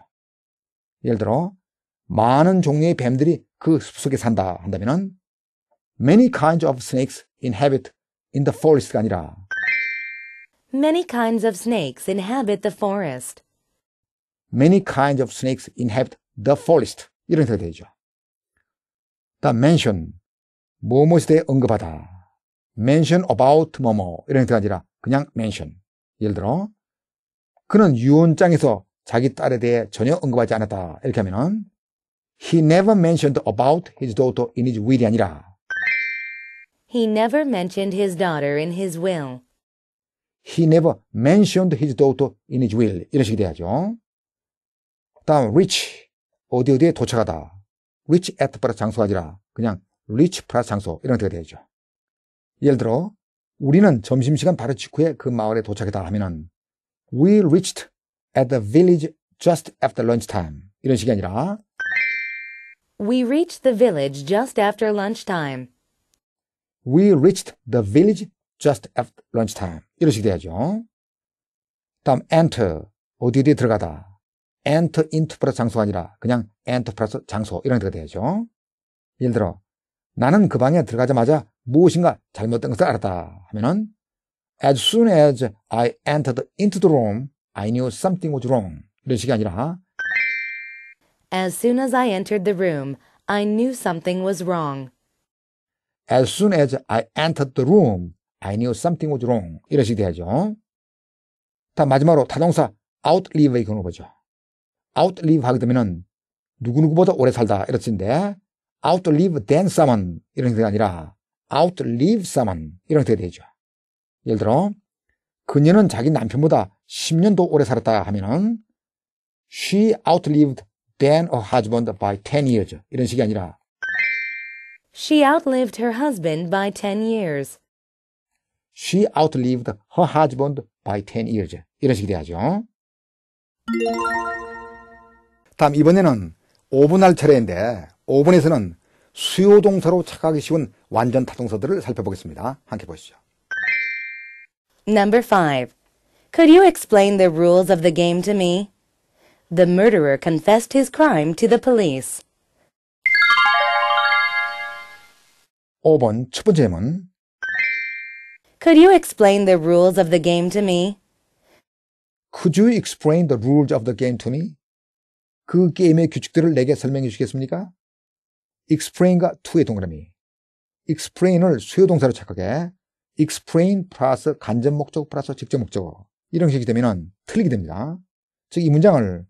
예를 들어 많은 종류의 뱀들이 그 숲속에 산다 한다면 many kinds of snakes inhabit in the forest가 아니라 Many kinds of snakes inhabit the forest. Many kinds of snakes inhabit the forest. 이런 형태가 되죠. 다 mention, 뭐뭐에 대해 언급하다. mention about 뭐뭐 이런 뜻이 아니라 그냥 mention. 예를 들어 그는 유언장에서 자기 딸에 대해 전혀 언급하지 않았다. 이렇게 하면은 He never mentioned about his daughter in his will이 아니라 He never mentioned his daughter in his will. he never mentioned his daughter in his will. 이런 식이 돼야죠. 다음, reach. 어디 어디에 도착하다. reach at 플러스 장소가 아니라 그냥 reach 플러스 장소. 이런 뜻이 야죠 예를 들어, 우리는 점심시간 바로 직후에 그 마을에 도착했다 하면은 we reached at the village just after lunchtime. 이런 식이 아니라 We reached the village just after lunchtime. We reached the village just after lunchtime. 이런 식이 돼야죠. 다음 enter. 어디 어디 들어가다. enter into 플러스 장소가 아니라 그냥 enter 플러스 장소. 이런 데가 돼야죠. 예를 들어 나는 그 방에 들어가자마자 무엇인가 잘못된 것을 알았다 하면은 as soon as I entered into the room, I knew something was wrong. 이런 식이 아니라 As soon as I entered the room, I knew something was wrong. As soon as I entered the room, I knew something was wrong. 이런 식이 돼야죠. 다음 마지막으로 타동사 outlive의 경우 보죠. outlive 하게 되면은 누구누구보다 오래 살다 이런 뜻인데 outlive then someone 이런 형태가 아니라 outlive someone 이런 형태가 되죠. 예를 들어 그녀는 자기 남편보다 10년도 오래 살았다 하면은 she outlived then her husband by 10 years 이런 식이 아니라 she outlived her husband by 10 years She outlived her husband by 10 years. 이런 식이 돼야죠. 다음 이번에는 5분 할 차례인데 5분에서는 수요 동사로 착각하기 쉬운 완전 타동사들을 살펴보겠습니다. 함께 보시죠. Number 5. Could you explain the rules of the game to me? The murderer confessed his crime to the police. 5번 첫 번째 문 Could you explain the rules of the game to me? Could you explain the rules of the game to me? 그 게임의 규칙들을 내게 설명해 주시겠습니까? explain과 to의 동그라미. explain을 수요 동사로 착각해 explain 플러스 간접 목적 플러스 직접 목적어 이런 식이 되면 틀리게 됩니다. 즉 이 문장을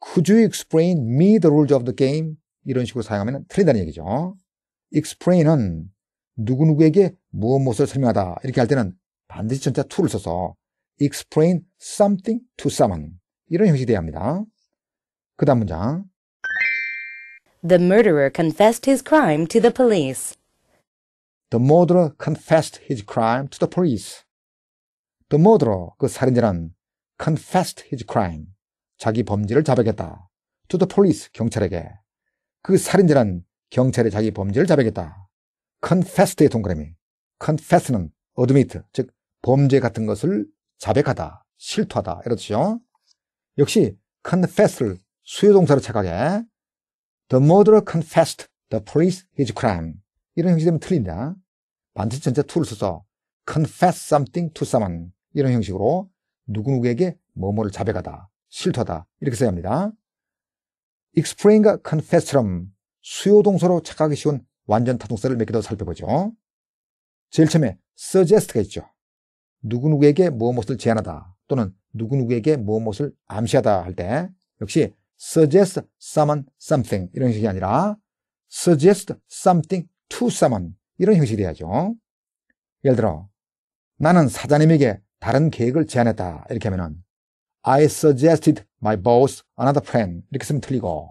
could you explain me the rules of the game 이런 식으로 사용하면 틀린다는 얘기죠. explain은 누구누구에게 무엇 무엇을 설명하다 이렇게 할 때는 반드시 전자 to를 써서 explain something to someone 이런 형식이 돼야 합니다. 그 다음 문장 The murderer confessed his crime to the police. The murderer confessed his crime to the police. The murderer, 그 살인자는 confessed his crime, 자기 범죄를 자백했다. To the police, 경찰에게. 그 살인자는 경찰에 자기 범죄를 자백했다. confessed의 동그라미. confess는 admit 즉 범죄 같은 것을 자백하다 실토하다 이렇 뜻이죠. 역시 confess를 수요동사로 착각해 the murderer confessed the police his crime 이런 형식 되면 틀린다. 반드시 전체 to를 써서 confess something to someone 이런 형식으로 누구누구에게 뭐뭐를 자백하다 실토하다 이렇게 써야 합니다. explain과 confess처럼 수요동사로 착각하기 쉬운 완전 타동사를 몇 개 더 살펴보죠. 제일 처음에 suggest가 있죠. 누구누구에게 무엇을 제안하다 또는 누구누구에게 무엇을 암시하다 할 때 역시 suggest someone something 이런 식이 아니라 suggest something to someone 이런 형식이 돼야죠. 예를 들어 나는 사장님에게 다른 계획을 제안했다 이렇게 하면은 I suggested my boss another plan 이렇게 쓰면 틀리고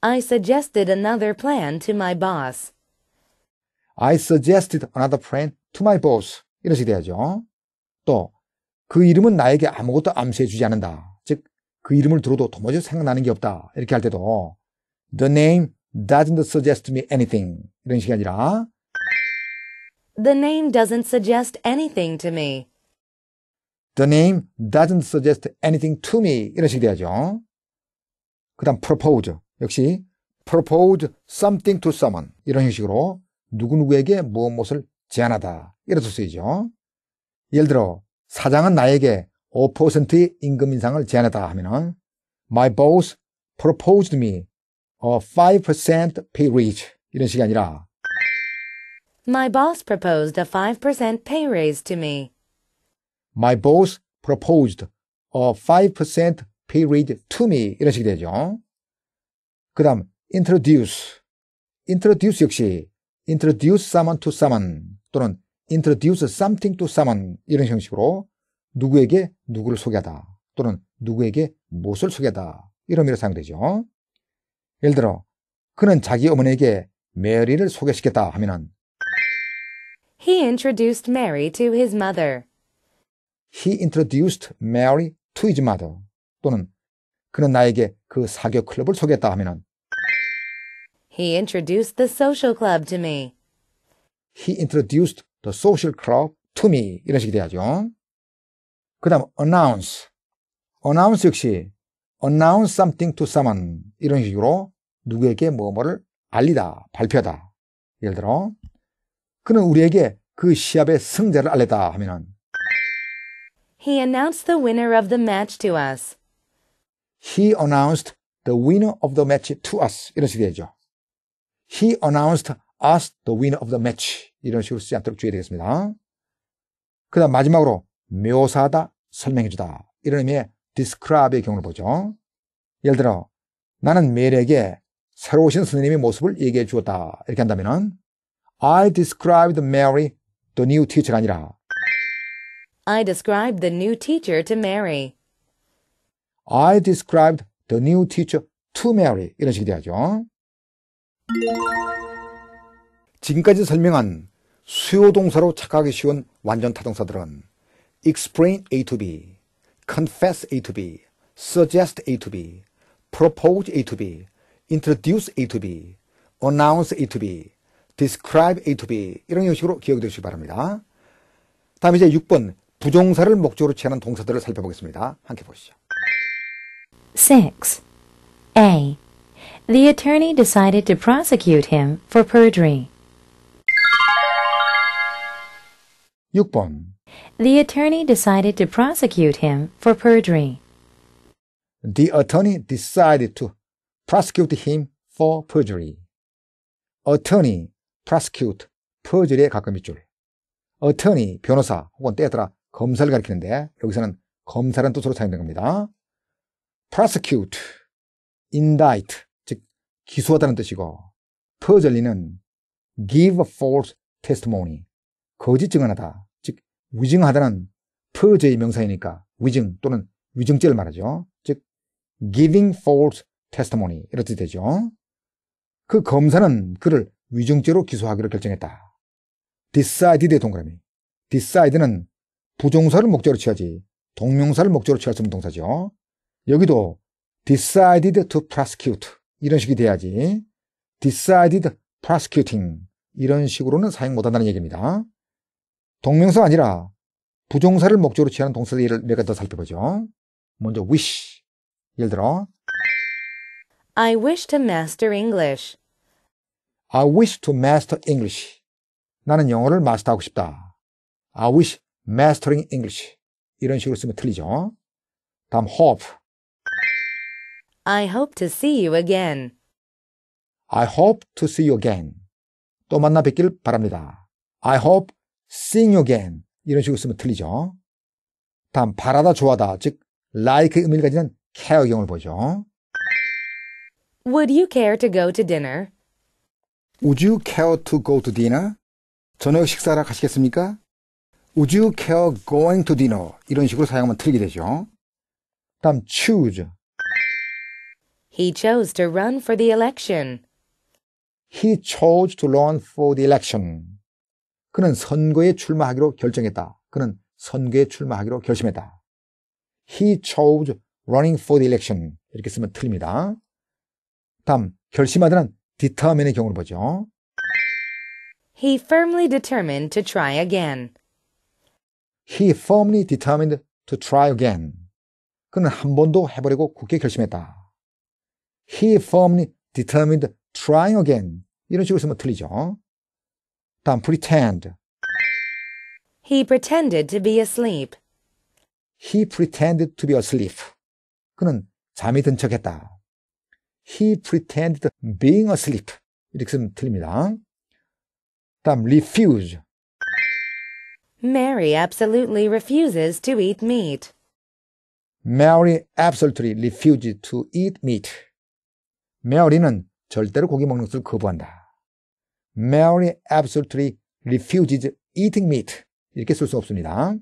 I suggested another plan to my boss I suggested another friend to my boss. 이런 식이 돼야죠. 또, 그 이름은 나에게 아무것도 암시해주지 않는다. 즉, 그 이름을 들어도 도무지 생각나는 게 없다. 이렇게 할 때도 The name doesn't suggest to me anything. 이런 식이 아니라 The name doesn't suggest anything to me. The name doesn't suggest anything to me. 이런 식이 돼야죠. 그 다음 propose. 역시 propose something to someone. 이런 형식으로 누구누구에게 무엇무엇을 제안하다 이래서 쓰이죠. 예를 들어 사장은 나에게 5%의 임금 인상을 제안했다 하면은 My boss proposed me a 5% pay raise 이런 식이 아니라 My boss proposed a 5% pay raise to me. My boss proposed a 5% pay raise to me 이런 식이 되죠. 그 다음 introduce introduce 역시 introduce someone to someone 또는 introduce something to someone 이런 형식으로 누구에게 누구를 소개하다 또는 누구에게 무엇을 소개하다 이런 의미로 사용되죠. 예를 들어 그는 자기 어머니에게 메리를 소개시켰다 하면은 He introduced Mary to his mother. He introduced Mary to his mother. 또는 그는 나에게 그 사교 클럽을 소개했다 하면은 He introduced the social club to me. He introduced the social club to me. 이런 식이 돼야죠. 그 다음 announce. announce 역시 announce something to someone. 이런 식으로 누구에게 뭐뭐를 알리다, 발표하다. 예를 들어 그는 우리에게 그 시합의 승자를 알렸다 하면은 He announced the winner of the match to us. He announced the winner of the match to us. 이런 식이 되죠. He announced us the winner of the match. 이런 식으로 쓰지 않도록 주의되겠습니다. 그 다음 마지막으로 묘사하다, 설명해주다. 이런 의미의 describe의 경우를 보죠. 예를 들어 나는 매일에게 새로 오신 선생님의 모습을 얘기해 주었다. 이렇게 한다면 I described Mary the new teacher가 아니라 I described the new teacher to Mary. I described the new teacher to Mary. 이런 식이 돼야죠. 지금까지 설명한 수요 동사로 착각하기 쉬운 완전 타동사들은 explain A to B, confess A to B, suggest A to B, propose A to B, introduce A to B, announce A to B, describe A to B 이런 형식으로 기억해 주시기 바랍니다. 다음 이제 6번 부정사를 목적으로 취하는 동사들을 살펴보겠습니다. 함께 보시죠. 6. A. the attorney decided to prosecute him for perjury. 6번 The attorney decided to prosecute him for perjury. The attorney decided to prosecute him for perjury. attorney, prosecute, perjury에 가끔 밑줄. attorney, 변호사 혹은 때에 따라 검사를 가리키는데 여기서는 검사란 뜻으로 사용된 겁니다. prosecute, indict, 기수하다는 뜻이고 퍼절리는 give a false testimony 거짓 증언하다 즉 위증하다는 퍼제의 명사이니까 위증 또는 위증죄를 말하죠 즉 giving false testimony 이렇게 되죠 그 검사는 그를 위증죄로 기소하기로 결정했다 decided의 동그라미 decide는 부종사를 목적으로 취하지 동명사를 목적으로 취할 수 없는 동사죠 여기도 decided to prosecute 이런 식이 돼야지. decided prosecuting 이런 식으로는 사용 못한다는 얘기입니다. 동명사 아니라 부정사를 목적으로 취하는 동사들을 몇 가지 더 살펴보죠. 먼저 wish 예를 들어 I wish to master English. I wish to master English. 나는 영어를 마스터하고 싶다. I wish mastering English. 이런 식으로 쓰면 틀리죠. 다음 hope I hope to see you again. I hope to see you again. 또 만나 뵙길 바랍니다. I hope seeing you again. 이런 식으로 쓰면 틀리죠. 다음 바라다 좋아다즉 like 의미를 의 가지는 care의 경우를 보죠. Would you care to go to dinner? Would you care to go to dinner? 저녁 식사하러 가시겠습니까? Would you care going to dinner? 이런 식으로 사용하면 틀리게 되죠. 다음 choose He chose to run for the election. He chose to run for the election. 그는 선거에 출마하기로 결정했다. 그는 선거에 출마하기로 결심했다. He chose running for the election. 이렇게 쓰면 틀립니다. 다음, 결심하다는 determine의 경우를 보죠. He firmly determined to try again. He firmly determined to try again. 그는 한 번도 해보려고 굳게 결심했다. He firmly determined trying again. 이런 식으로 쓰면 틀리죠. 다음 pretend. He pretended to be asleep. He pretended to be asleep. 그는 잠이 든 척했다. He pretended being asleep. 이렇게 쓰면 틀립니다. 다음 refuse. Mary absolutely refuses to eat meat. Mary absolutely refuses to eat meat. 메어리는 절대로 고기 먹는 것을 거부한다. Mary absolutely refuses eating meat. 이렇게 쓸 수 없습니다.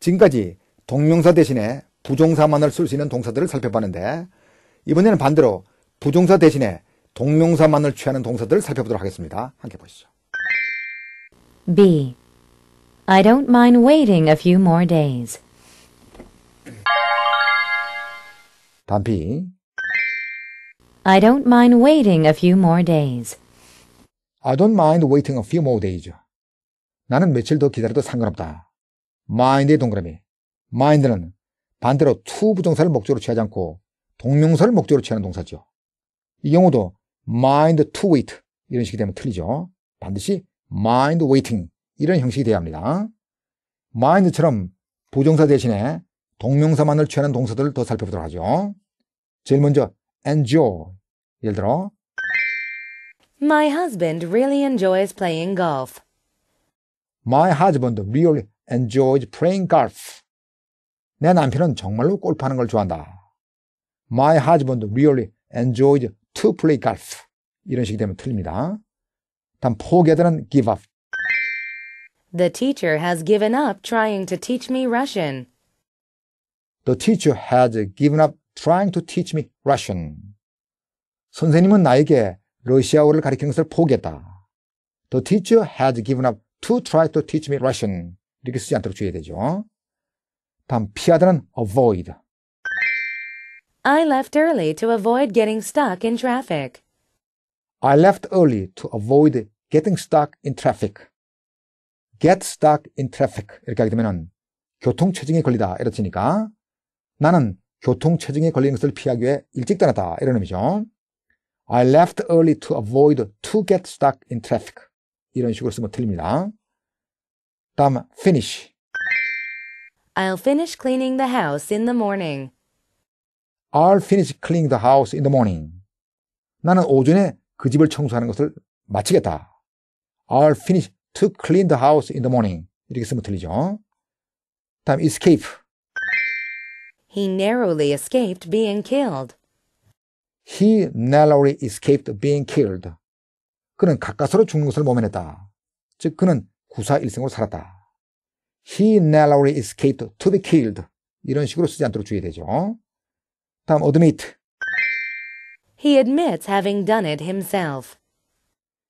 지금까지 동명사 대신에 부정사만을 쓸 수 있는 동사들을 살펴봤는데 이번에는 반대로 부정사 대신에 동명사만을 취하는 동사들을 살펴보도록 하겠습니다. 함께 보시죠. B. I don't mind waiting a few more days. 단피 I don't mind waiting a few more days. I don't mind waiting a few more days. 나는 며칠 더 기다려도 상관없다. mind의 동그라미. mind는 반대로 to 부정사를 목적으로 취하지 않고 동명사를 목적으로 취하는 동사죠. 이 경우도 mind to wait 이런 식이 되면 틀리죠. 반드시 mind waiting 이런 형식이 돼야 합니다. mind처럼 부정사 대신에 동명사만을 취하는 동사들을 더 살펴보도록 하죠. 제일 먼저 enjoy. 예를 들어 My husband really enjoys playing golf. My husband really enjoys playing golf. 내 남편은 정말로 골프하는 걸 좋아한다. My husband really enjoys to play golf. 이런 식이 되면 틀립니다. 다음 포기하다는 give up. The teacher has given up trying to teach me Russian. The teacher has given up trying to teach me Russian. 선생님은 나에게 러시아어를 가르치는 것을 포기했다. The teacher had given up to try to teach me Russian. 이렇게 쓰지 않도록 주의해야 되죠. 다음 피하다는 avoid. I left early to avoid getting stuck in traffic. I left early to avoid getting stuck in traffic. get stuck in traffic 이렇게 하게 되면 교통체증에 걸리다 이렇으니까 나는 교통체증에 걸리는 것을 피하기 위해 일찍 떠났다. 이런 의미죠. I left early to avoid to get stuck in traffic. 이런 식으로 쓰면 틀립니다. 다음 finish. I'll finish cleaning the house in the morning. I'll finish cleaning the house in the morning. 나는 오전에 그 집을 청소하는 것을 마치겠다. I'll finish to clean the house in the morning. 이렇게 쓰면 틀리죠. 다음 escape. He narrowly escaped being killed. He narrowly escaped being killed. 그는 가까스로 죽는 것을 모면했다. 즉 그는 구사일생으로 살았다. He narrowly escaped to be killed. 이런 식으로 쓰지 않도록 주의해야 되죠. 다음 admit. He admits having done it himself.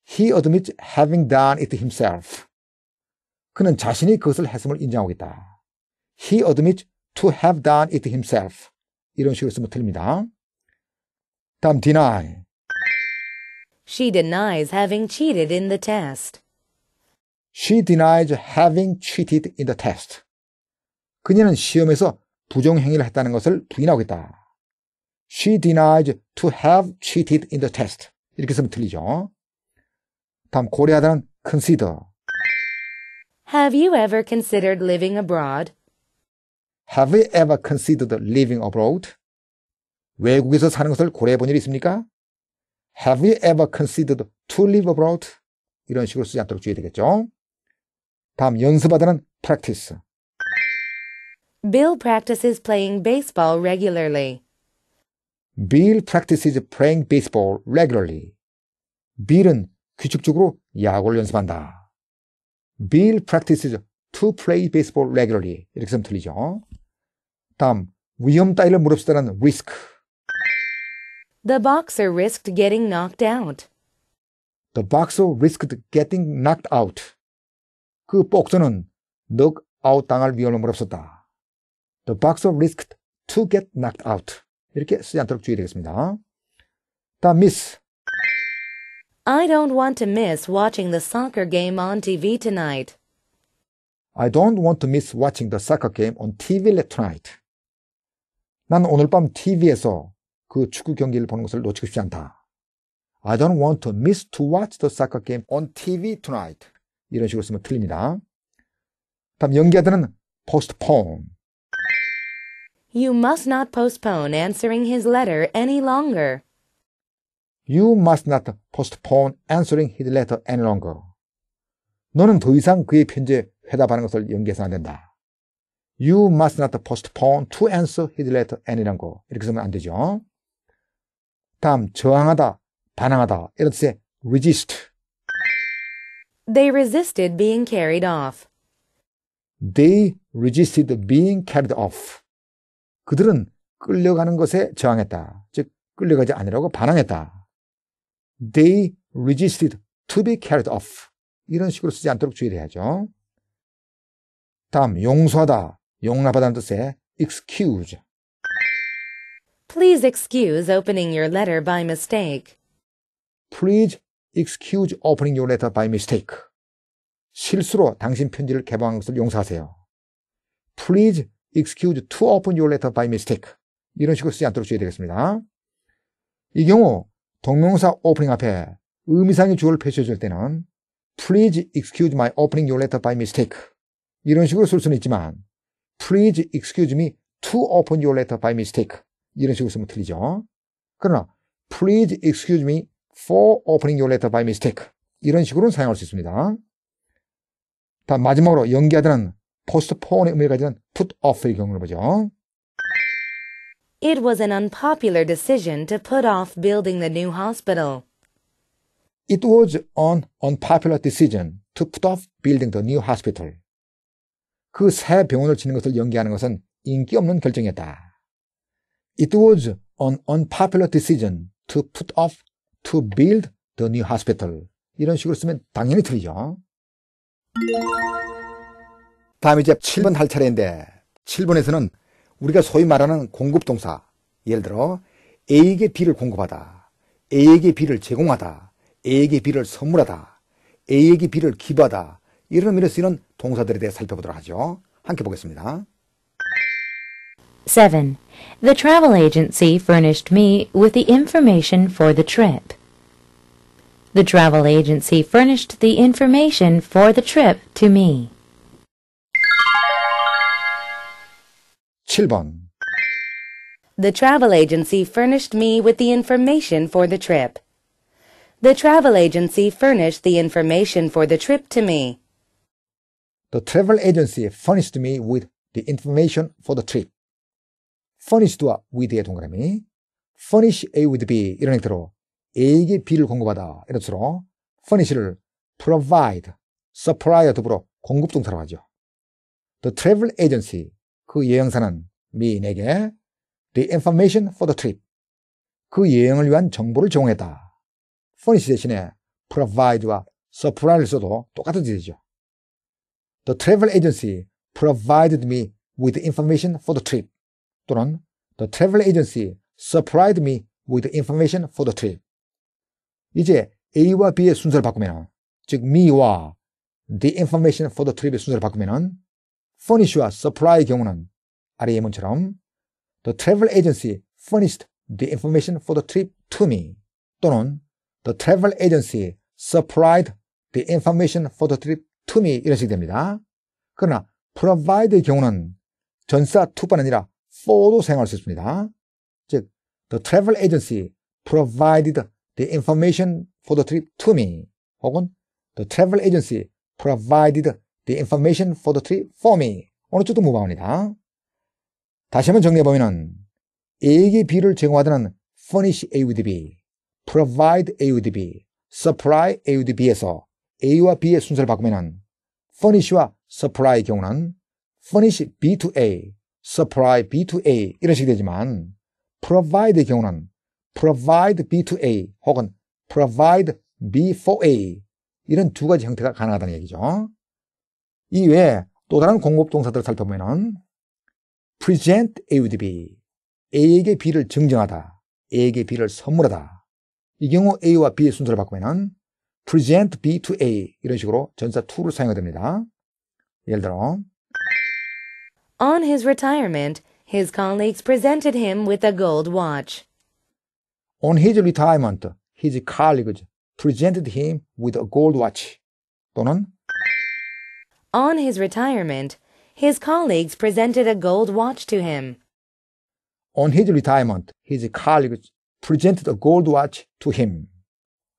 He admits having done it himself. 그는 자신이 그것을 했음을 인정하고 있다. He admits to have done it himself. 이런 식으로 쓰면 틀립니다. 다음 deny. She denies having cheated in the test. She denies having cheated in the test. 그녀는 시험에서 부정행위를 했다는 것을 부인하고 있다. She denies to have cheated in the test. 이렇게 쓰면 틀리죠. 다음 고려하다는 consider. Have you ever considered living abroad? Have you ever considered living abroad? 외국에서 사는 것을 고려해 본 일이 있습니까? Have you ever considered to live abroad? 이런 식으로 쓰지 않도록 주의해야 되겠죠. 다음 연습하다는 practice. Bill practices playing baseball regularly. Bill practices playing baseball regularly. Bill은 규칙적으로 야구를 연습한다. Bill practices to play baseball regularly. 이렇게 쓰면 틀리죠. 다음 위험 따위를 무릅쓰는 risk. The boxer risked getting knocked out. The boxer risked getting knocked out. 그 복서는 knock out 당할 위험을 무릅썼다. The boxer risked to get knocked out. 이렇게 쓰지 않도록 주의되겠습니다. 다음 miss. I don't want to miss watching the soccer game on TV tonight. I don't want to miss watching the soccer game on TV tonight. 난 오늘 밤 TV에서 그 축구 경기를 보는 것을 놓치고 싶지 않다. I don't want to miss to watch the soccer game on TV tonight. 이런 식으로 쓰면 틀립니다. 다음 연기하다는 postpone. You must not postpone answering his letter any longer. You must not postpone answering his letter any longer. 너는 더 이상 그의 편지에 회답하는 것을 연기해서는 안 된다. You must not postpone to answer his letter n이란 y 거. 이렇게 쓰면 안 되죠. 다음, 저항하다, 반항하다. 이런 뜻의 resist. They resisted being carried off. They resisted being carried off. 그들은 끌려가는 것에 저항했다. 즉, 끌려가지 않으려고 반항했다. They resisted to be carried off. 이런 식으로 쓰지 않도록 주의를 해야죠. 다음, 용서하다, 용납하다는 뜻의 excuse. Please excuse opening your letter by mistake. Please excuse opening your letter by mistake. 실수로 당신 편지를 개방한 것을 용서하세요. Please excuse to open your letter by mistake. 이런 식으로 쓰지 않도록 주의되겠습니다. 이 경우 동명사 opening 앞에 의미상의 주어를 표시해줄 때는 Please excuse my opening your letter by mistake. 이런 식으로 쓸 수는 있지만 Please excuse me to open your letter by mistake. 이런 식으로 쓰면 틀리죠. 그러나 Please excuse me for opening your letter by mistake. 이런 식으로는 사용할 수 있습니다. 다음 마지막으로 연기하자는 postpone의 의미를 가지는 put off의 경우를 보죠. It was an unpopular decision to put off building the new hospital. It was an unpopular decision to put off building the new hospital. 그새 병원을 치는 것을 연기하는 것은 인기 없는 결정이었다. It was an unpopular decision to put off to build the new hospital. 이런 식으로 쓰면 당연히 틀리죠. 다음 이제 7번 할 차례인데 7번에서는 우리가 소위 말하는 공급 동사 예를 들어 A에게 B를 공급하다, A에게 B를 제공하다, A에게 B를 선물하다, A에게 B를 기부하다 이런 의미로 쓰이는 동사들에 대해 살펴보도록 하죠. 함께 보겠습니다. 7. The travel agency furnished me with the information for the trip. The travel agency furnished the information for the trip to me. 7번 The travel agency furnished me with the information for the trip. The travel agency furnished the information for the trip to me. The travel agency furnished me with the information for the trip. furnished와 with의 동그라미. furnish A with B. 이런 형태로 A에게 B를 공급하다. 이런 뜻으로 furnish를 provide, supplier 더불어 공급동사로 하죠. The travel agency. 그 예형사는 미인에게 the information for the trip. 그 여행을 위한 정보를 제공했다. furnish 대신에 provide와 supply를 써도 똑같은 뜻이죠. The travel agency provided me with information for the trip. 또는 The travel agency supplied me with information for the trip. 이제 A와 B의 순서를 바꾸면 즉 me와 the information for the trip의 순서를 바꾸면 furnish와 supply의 경우는 아래 예문처럼 The travel agency furnished the information for the trip to me 또는 The travel agency supplied the information for the trip to me 이런 식이 됩니다. 그러나 provide의 경우는 전사 to뿐 아니라 for도 사용할 수 있습니다. 즉, the travel agency provided the information for the trip to me 혹은 the travel agency provided the information for the trip for me 어느 쪽도 무방합니다. 다시 한번 정리해보면 A에게 B를 제공하다는 furnish A with B, provide A with B, supply A with B에서 A와 B의 순서를 바꾸면 furnish와 supply의 경우는 furnish B to A, supply B to A 이런 식이 되지만 provide의 경우는 provide B to A 혹은 provide B for A 이런 두 가지 형태가 가능하다는 얘기죠. 이외에 또 다른 공급 동사들을 살펴보면 present A with B, A에게 B를 증정하다, A에게 B를 선물하다. 이 경우 A와 B의 순서를 바꾸면 present B to A 이런 식으로 전사 to를 사용해야 됩니다. 예를 들어 On his retirement, his colleagues presented him with a gold watch. On his retirement, his colleagues presented him with a gold watch. 또는 On his retirement, his colleagues presented a gold watch to him. On his retirement, his colleagues presented a gold watch to him.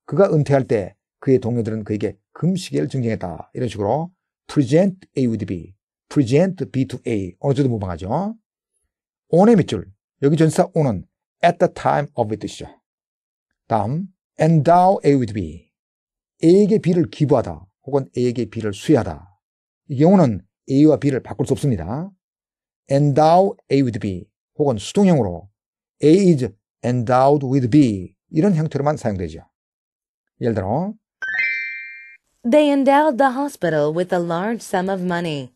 그가 은퇴할 때 그의 동료들은 그에게 금시계를 증정했다. 이런 식으로 present A with B, present B to A. 어느 쪽도 무방하죠. on의 밑줄. 여기 전사 on은 at the time of 의 뜻이죠. 다음 endow A with B. A에게 B를 기부하다 혹은 A에게 B를 수여하다. 이 경우는 A와 B를 바꿀 수 없습니다. endow A with B 혹은 수동형으로 A is endowed with B 이런 형태로만 사용되죠. 예를 들어 They endowed the hospital with a large sum of money.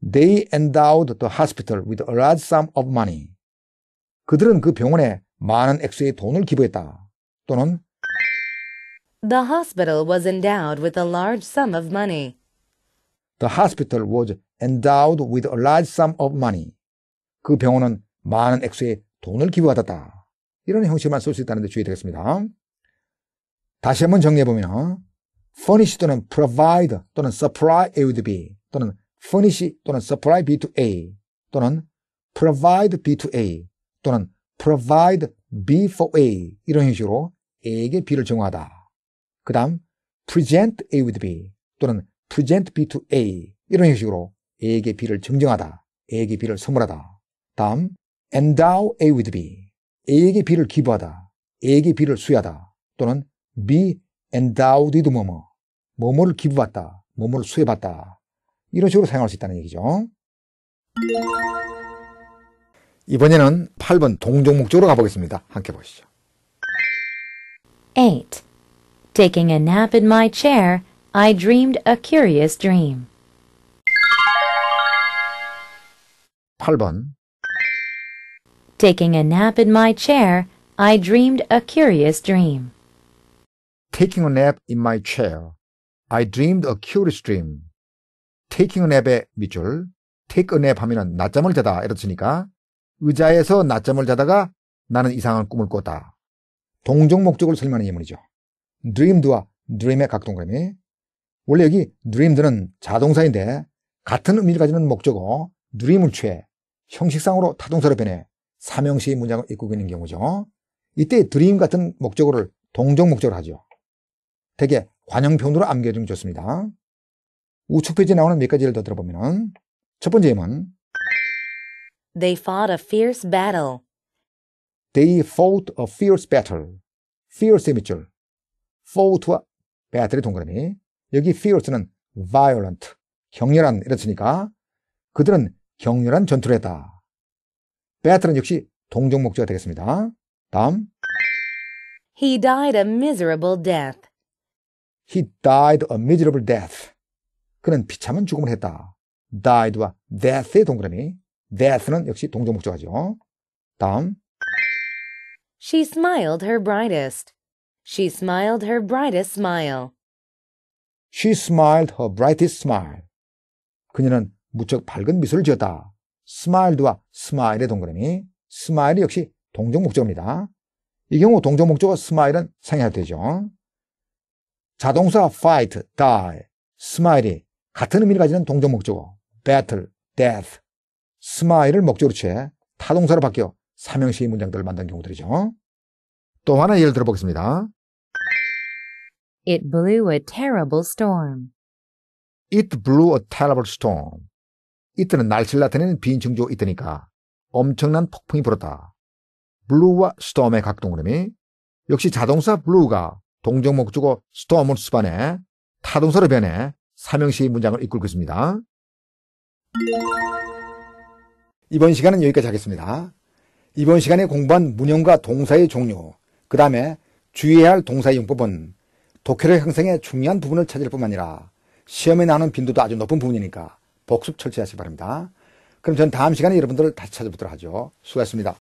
They endowed the hospital with a large sum of money. 그들은 그 병원에 많은 액수의 돈을 기부했다. 또는 The hospital was endowed with a large sum of money. The hospital was endowed with a large sum of money. 그 병원은 많은 액수의 돈을 기부받았다. 이런 형식만 쓸 수 있다는 데 주의되겠습니다. 다시 한번 정리해보면 furnish 또는 provide 또는 supply A with B 또는 furnish 또는 supply B to A 또는 provide B to A 또는 provide B for A 이런 식으로 A에게 B를 정하다. 그 다음 present A with B 또는 present B to A 이런 식으로 A에게 B를 증정하다. A에게 B를 선물하다. 다음 endow A with B A에게 B를 기부하다. A에게 B를 수여하다. 또는 B 엔다우디드 뭐뭐, 뭐뭐를 기부받다, 뭐뭐를 수혜받다. 이런 식으로 사용할 수 있다는 얘기죠. 이번에는 8번 동종 목적으로 가보겠습니다. 함께 보시죠. 8. Taking a nap in my chair, I dreamed a curious dream. 8번 Taking a nap in my chair, I dreamed a curious dream. Taking a nap in my chair. I dreamed a curious dream. Taking a nap의 밑줄. Take a nap 하면 낮잠을 자다. 이렇으니까 의자에서 낮잠을 자다가 나는 이상한 꿈을 꿨다. 동종 목적을 설명하는 예문이죠. dreamed와 dream의 각동감이 원래 여기 dreamed는 자동사인데 같은 의미를 가지는 목적어 dream을 취해 형식상으로 타동사로 변해 삼형식의 문장을 입고 있는 경우죠. 이때 dream 같은 목적어를 동종 목적으로 하죠. 대개 관형편으로 암기해주면 좋습니다. 우측 페이지에 나오는 몇 가지를 더 들어보면 첫 번째 예문 They fought a fierce battle. They fought a fierce battle. fierce의 밑줄 fought와 battle의 동그라미 여기 fierce는 violent, 격렬한 이렇으니까 그들은 격렬한 전투를 했다. battle는 역시 동종 목적이 되겠습니다. 다음 He died a miserable death. He died a miserable death. 그는 비참한 죽음을 했다. Died와 death의 동그라미. Death는 역시 동조목적하죠. 다음. She smiled her brightest. She smiled her brightest smile. She smiled her brightest smile. 그녀는 무척 밝은 미소를 지었다. smiled와 smile의 동그라미. smile 역시 동종 목적입니다. 이 경우 동종 목적과 smile은 상해야 되죠. 자동사 fight, die, smile이 같은 의미를 가지는 동종 목적어 battle, death, smile을 목적으로 취해 타동사로 바뀌어 삼형식 문장들을 만든 경우들이죠. 또 하나 예를 들어보겠습니다. It blew a terrible storm. It blew a terrible storm. 이때는 날씨를 나타내는 비인칭조 있때니까 엄청난 폭풍이 불었다. blue와 storm의 각동그림이 역시 자동사 blue가 동정목 주고 스어몬 수반에 타동사로 변해 삼형시 문장을 이끌고 있습니다. 이번 시간은 여기까지 하겠습니다. 이번 시간에 공부한 문형과 동사의 종류, 그 다음에 주의해야 할 동사의 용법은 독해력 형성에 중요한 부분을 찾을 뿐만 아니라 시험에 나오는 빈도도 아주 높은 부분이니까 복습 철저히 하시기 바랍니다. 그럼 전 다음 시간에 여러분들을 다시 찾아뵙도록 하죠. 수고하셨습니다.